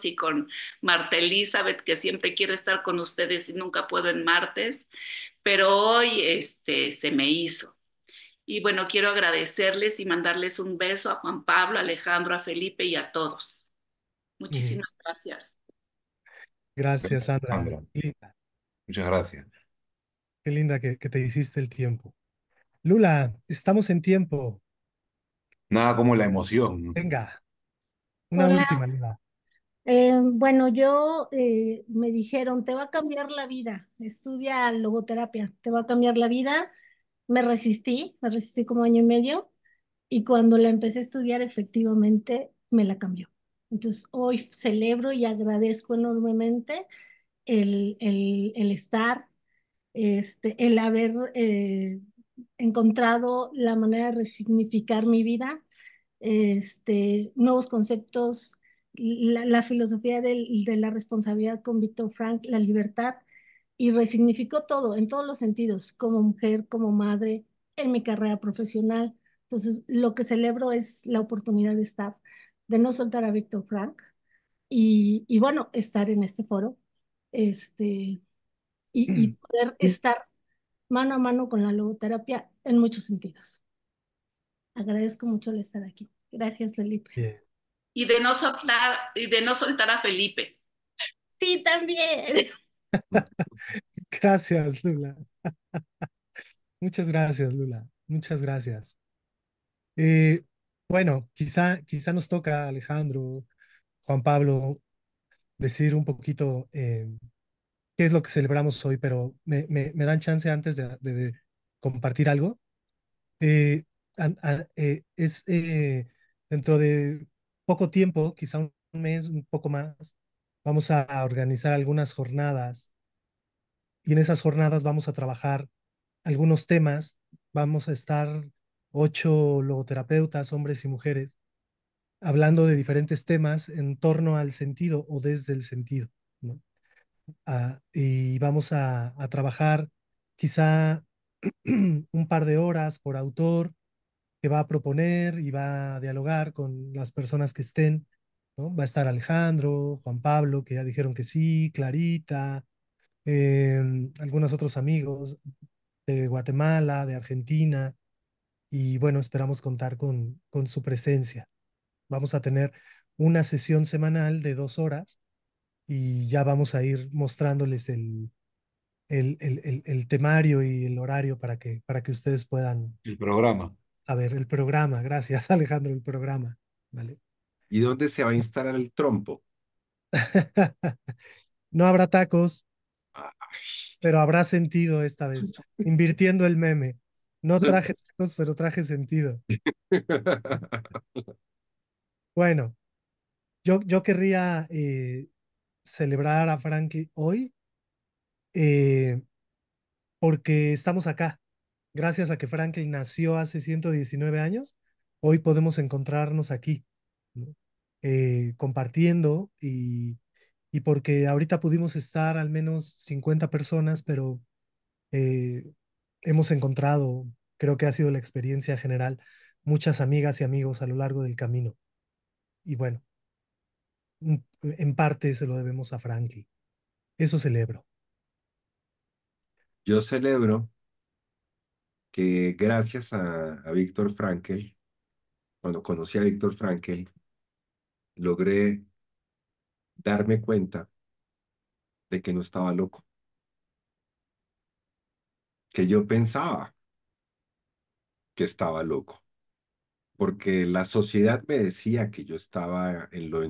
K: y con Marta Elizabeth, que siempre quiero estar con ustedes y nunca puedo en martes, pero hoy este, se me hizo. Y bueno, quiero agradecerles y mandarles un beso a Juan Pablo, Alejandro, a Felipe y a todos. Muchísimas gracias.
F: Gracias, Sandra. Linda. Muchas gracias. Qué linda que, te hiciste el tiempo. Lula, estamos en tiempo.
D: Nada como la emoción. Venga, una última, Lula.
N: Eh, bueno, yo eh, me dijeron, te va a cambiar la vida, estudia logoterapia, te va a cambiar la vida. Me resistí, me resistí como año y medio y cuando la empecé a estudiar efectivamente me la cambió. Entonces, hoy celebro y agradezco enormemente el, el, el estar, este, el haber eh, encontrado la manera de resignificar mi vida, este, nuevos conceptos, la, la filosofía del, de la responsabilidad con Víctor Frank, la libertad, y resignificó todo, en todos los sentidos, como mujer, como madre, en mi carrera profesional. Entonces, lo que celebro es la oportunidad de estar de no soltar a Víctor Frank y, bueno, estar en este foro este, y, mm. poder estar mano a mano con la logoterapia en muchos sentidos. Agradezco mucho el estar aquí. Gracias, Felipe.
K: Y de no soltar, y de no soltar a Felipe. Sí, también.
F: gracias, Lula. Muchas gracias, Lula. Muchas gracias. Eh, bueno, quizá, quizá nos toca, Alejandro, Juan Pablo, decir un poquito eh, qué es lo que celebramos hoy, pero me, dan chance antes de, compartir algo. Eh, eh, dentro de poco tiempo, quizá un mes, un poco más, vamos a organizar algunas jornadas y en esas jornadas vamos a trabajar algunos temas, vamos a estar ocho logoterapeutas, hombres y mujeres, hablando de diferentes temas en torno al sentido o desde el sentido. ¿no? Ah, y vamos a, trabajar quizá un par de horas por autor que va a proponer y va a dialogar con las personas que estén. ¿no? Va a estar Alejandro, Juan Pablo, que ya dijeron que sí, Clarita, em, algunos otros amigos de Guatemala, de Argentina, y bueno, esperamos contar con, con su presencia. Vamos a tener una sesión semanal de dos horas y ya vamos a ir mostrándoles el, el, el, el, temario y el horario para que, para que ustedes puedan...
G: El programa.
F: A ver, el programa, gracias Alejandro, el programa.
G: Vale. ¿Y dónde se va a instalar el trompo?
F: no habrá tacos, pero habrá sentido esta vez, invirtiendo el meme. No traje tacos, pero traje sentido. Bueno, yo, yo querría eh, celebrar a Frankie hoy eh, porque estamos acá. Gracias a que Franklin nació hace 119 años, hoy podemos encontrarnos aquí, eh, compartiendo y, y, porque ahorita pudimos estar al menos 50 personas, pero hemos encontrado, creo que ha sido la experiencia general, muchas amigas y amigos a lo largo del camino. Y bueno, en parte se lo debemos a Frankie. Eso celebro.
G: Yo celebro que gracias a, a Víctor Frankel, cuando conocí a Víctor Frankel, logré darme cuenta de que no estaba loco que yo pensaba que estaba loco, porque la sociedad me decía que yo estaba en lo,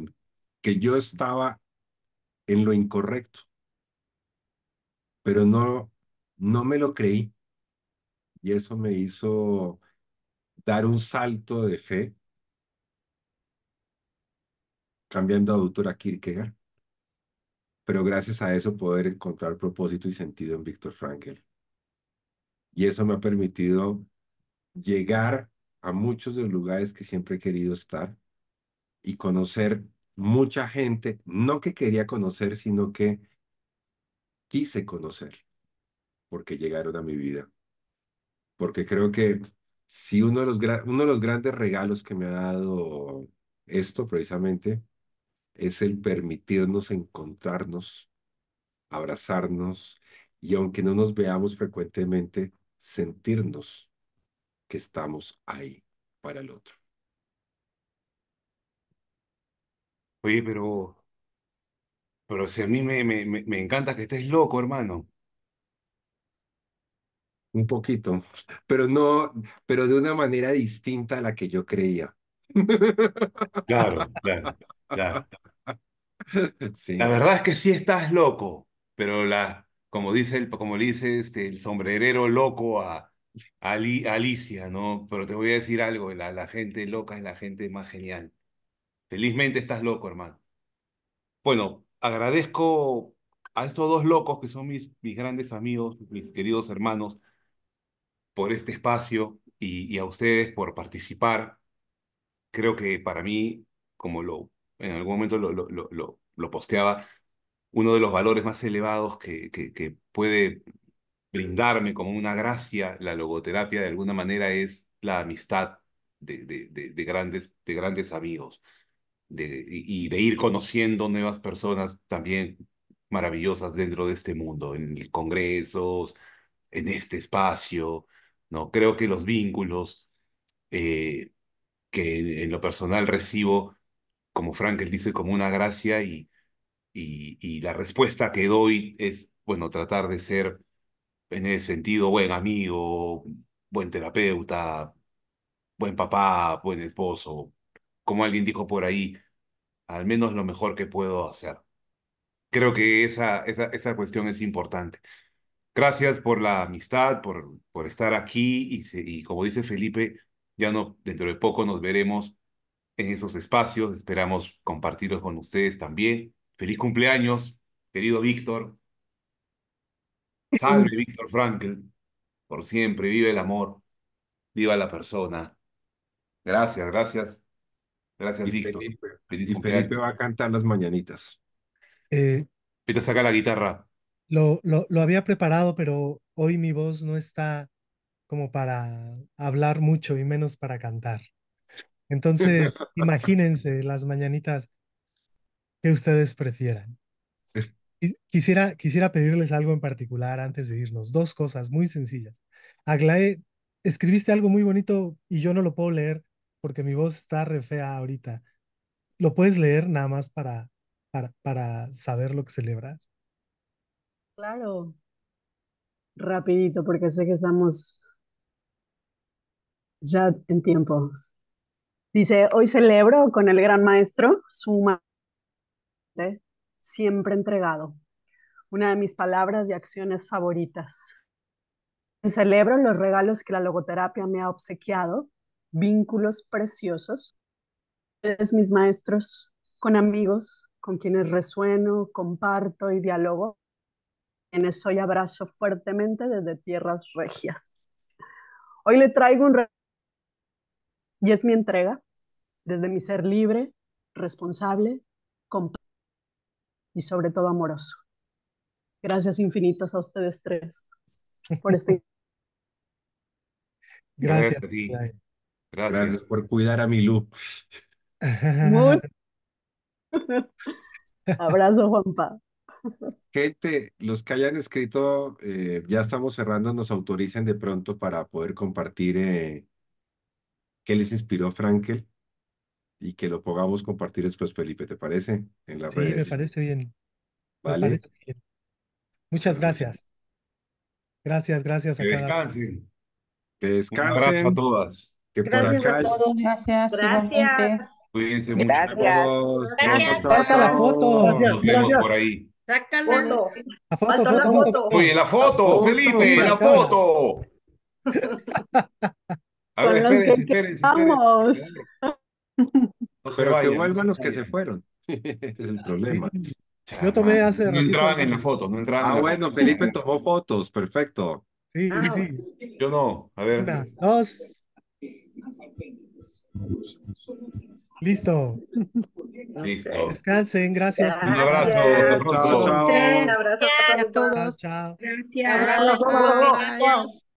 G: que yo estaba en lo incorrecto, pero no, no me lo creí y eso me hizo dar un salto de fe cambiando a doctora Kierkegaard, pero gracias a eso poder encontrar propósito y sentido en Víctor Frankl y eso me ha permitido llegar a muchos de los lugares que siempre he querido estar y conocer mucha gente, no que quería conocer, sino que quise conocer, porque llegaron a mi vida. Porque creo que si uno de los, uno de los grandes regalos que me ha dado esto precisamente es el permitirnos encontrarnos, abrazarnos y aunque no nos veamos frecuentemente, sentirnos
D: que estamos ahí para el otro. Oye, pero, pero si a mí me, me, encanta que estés loco, hermano.
G: Un poquito,
D: pero no,
G: pero de una manera distinta a la que yo creía. Claro,
D: claro, La verdad es que sí estás loco, pero la, como dice el, como le este, el sombrerero loco a, Alicia, ¿no? Pero te voy a decir algo, la, gente loca es la gente más genial. Felizmente estás loco, hermano. Bueno, agradezco a estos dos locos que son mis, mis grandes amigos, mis queridos hermanos, por este espacio y, a ustedes por participar. Creo que para mí, como lo en algún momento lo, lo, lo, lo, posteaba, uno de los valores más elevados que, que, puede brindarme como una gracia la logoterapia de alguna manera es la amistad de, de, de, grandes, de grandes amigos de, y de ir conociendo nuevas personas también maravillosas dentro de este mundo, en congresos, en este espacio. ¿no? Creo que los vínculos eh, que en, en, lo personal recibo, como Frankel dice, como una gracia y, y, la respuesta que doy es, bueno, tratar de ser en ese sentido buen amigo, buen terapeuta, buen papá, buen esposo, como alguien dijo por ahí, al menos lo mejor que puedo hacer. Creo que esa, esa, esa cuestión es importante. Gracias por la amistad, por, por estar aquí y, y como dice Felipe, ya no, dentro de poco nos veremos en esos espacios, esperamos compartirlos con ustedes también. Feliz cumpleaños, querido Víctor. Salve Víctor Frankl. Por siempre, vive el amor, viva la persona. Gracias, gracias. Gracias, Víctor. Felipe,
G: va a cantar las mañanitas. Eh, Vete la guitarra.
F: Lo, lo, lo había preparado, pero hoy mi voz no está como para hablar mucho y menos para cantar. Entonces, imagínense las mañanitas que ustedes prefieran. Quisiera, quisiera pedirles algo en particular antes de irnos. Dos cosas muy sencillas. Aglae, escribiste algo muy bonito y yo no lo puedo leer porque mi voz está re fea ahorita. ¿Lo puedes leer nada más para, para, para saber lo que celebras?
E: Claro. Rapidito, porque sé que estamos ya en tiempo. Dice, hoy celebro con el gran maestro, Suma siempre entregado. Una de mis palabras y acciones favoritas. Celebro los regalos que la logoterapia me ha obsequiado, vínculos preciosos, mis maestros, con amigos, con quienes resueno, comparto y dialogo, quienes hoy abrazo fuertemente desde tierras regias. Hoy le traigo un regalo y es mi entrega desde mi ser libre, responsable, y sobre todo amoroso. Gracias infinitas a ustedes tres por este.
G: Gracias. Gracias, por cuidar a mi Muy...
E: Abrazo, Juanpa.
G: Gente, los que hayan escrito, eh, ya estamos cerrando, nos autoricen de pronto para poder compartir eh, qué les inspiró Frankel y que lo podamos compartir después, Felipe, ¿te parece? En las sí, me parece bien. Vale.
F: Muchas gracias. Gracias, gracias a cada
D: descansen.
G: Que descansen. Un abrazo a
D: todas. Que gracias a todos.
E: Gracias. Gracias.
D: gracias. Gracias. Saca la foto. Nos vemos por ahí.
J: Saca la foto. La foto, Faltó la foto.
D: Oye, la foto, Felipe, la foto.
G: A ver, espérense,
E: espérense. Vamos.
G: Pero que vuelvan los que se fueron. es el problema. Yo tomé hace No entraban en la foto, Ah, bueno, Felipe tomó fotos, perfecto. Sí, sí, ah, Yo no, a ver.
F: dos. Listo.
E: Descansen, gracias. Un abrazo. Un abrazo a todos. Chao. Gracias. Gracias.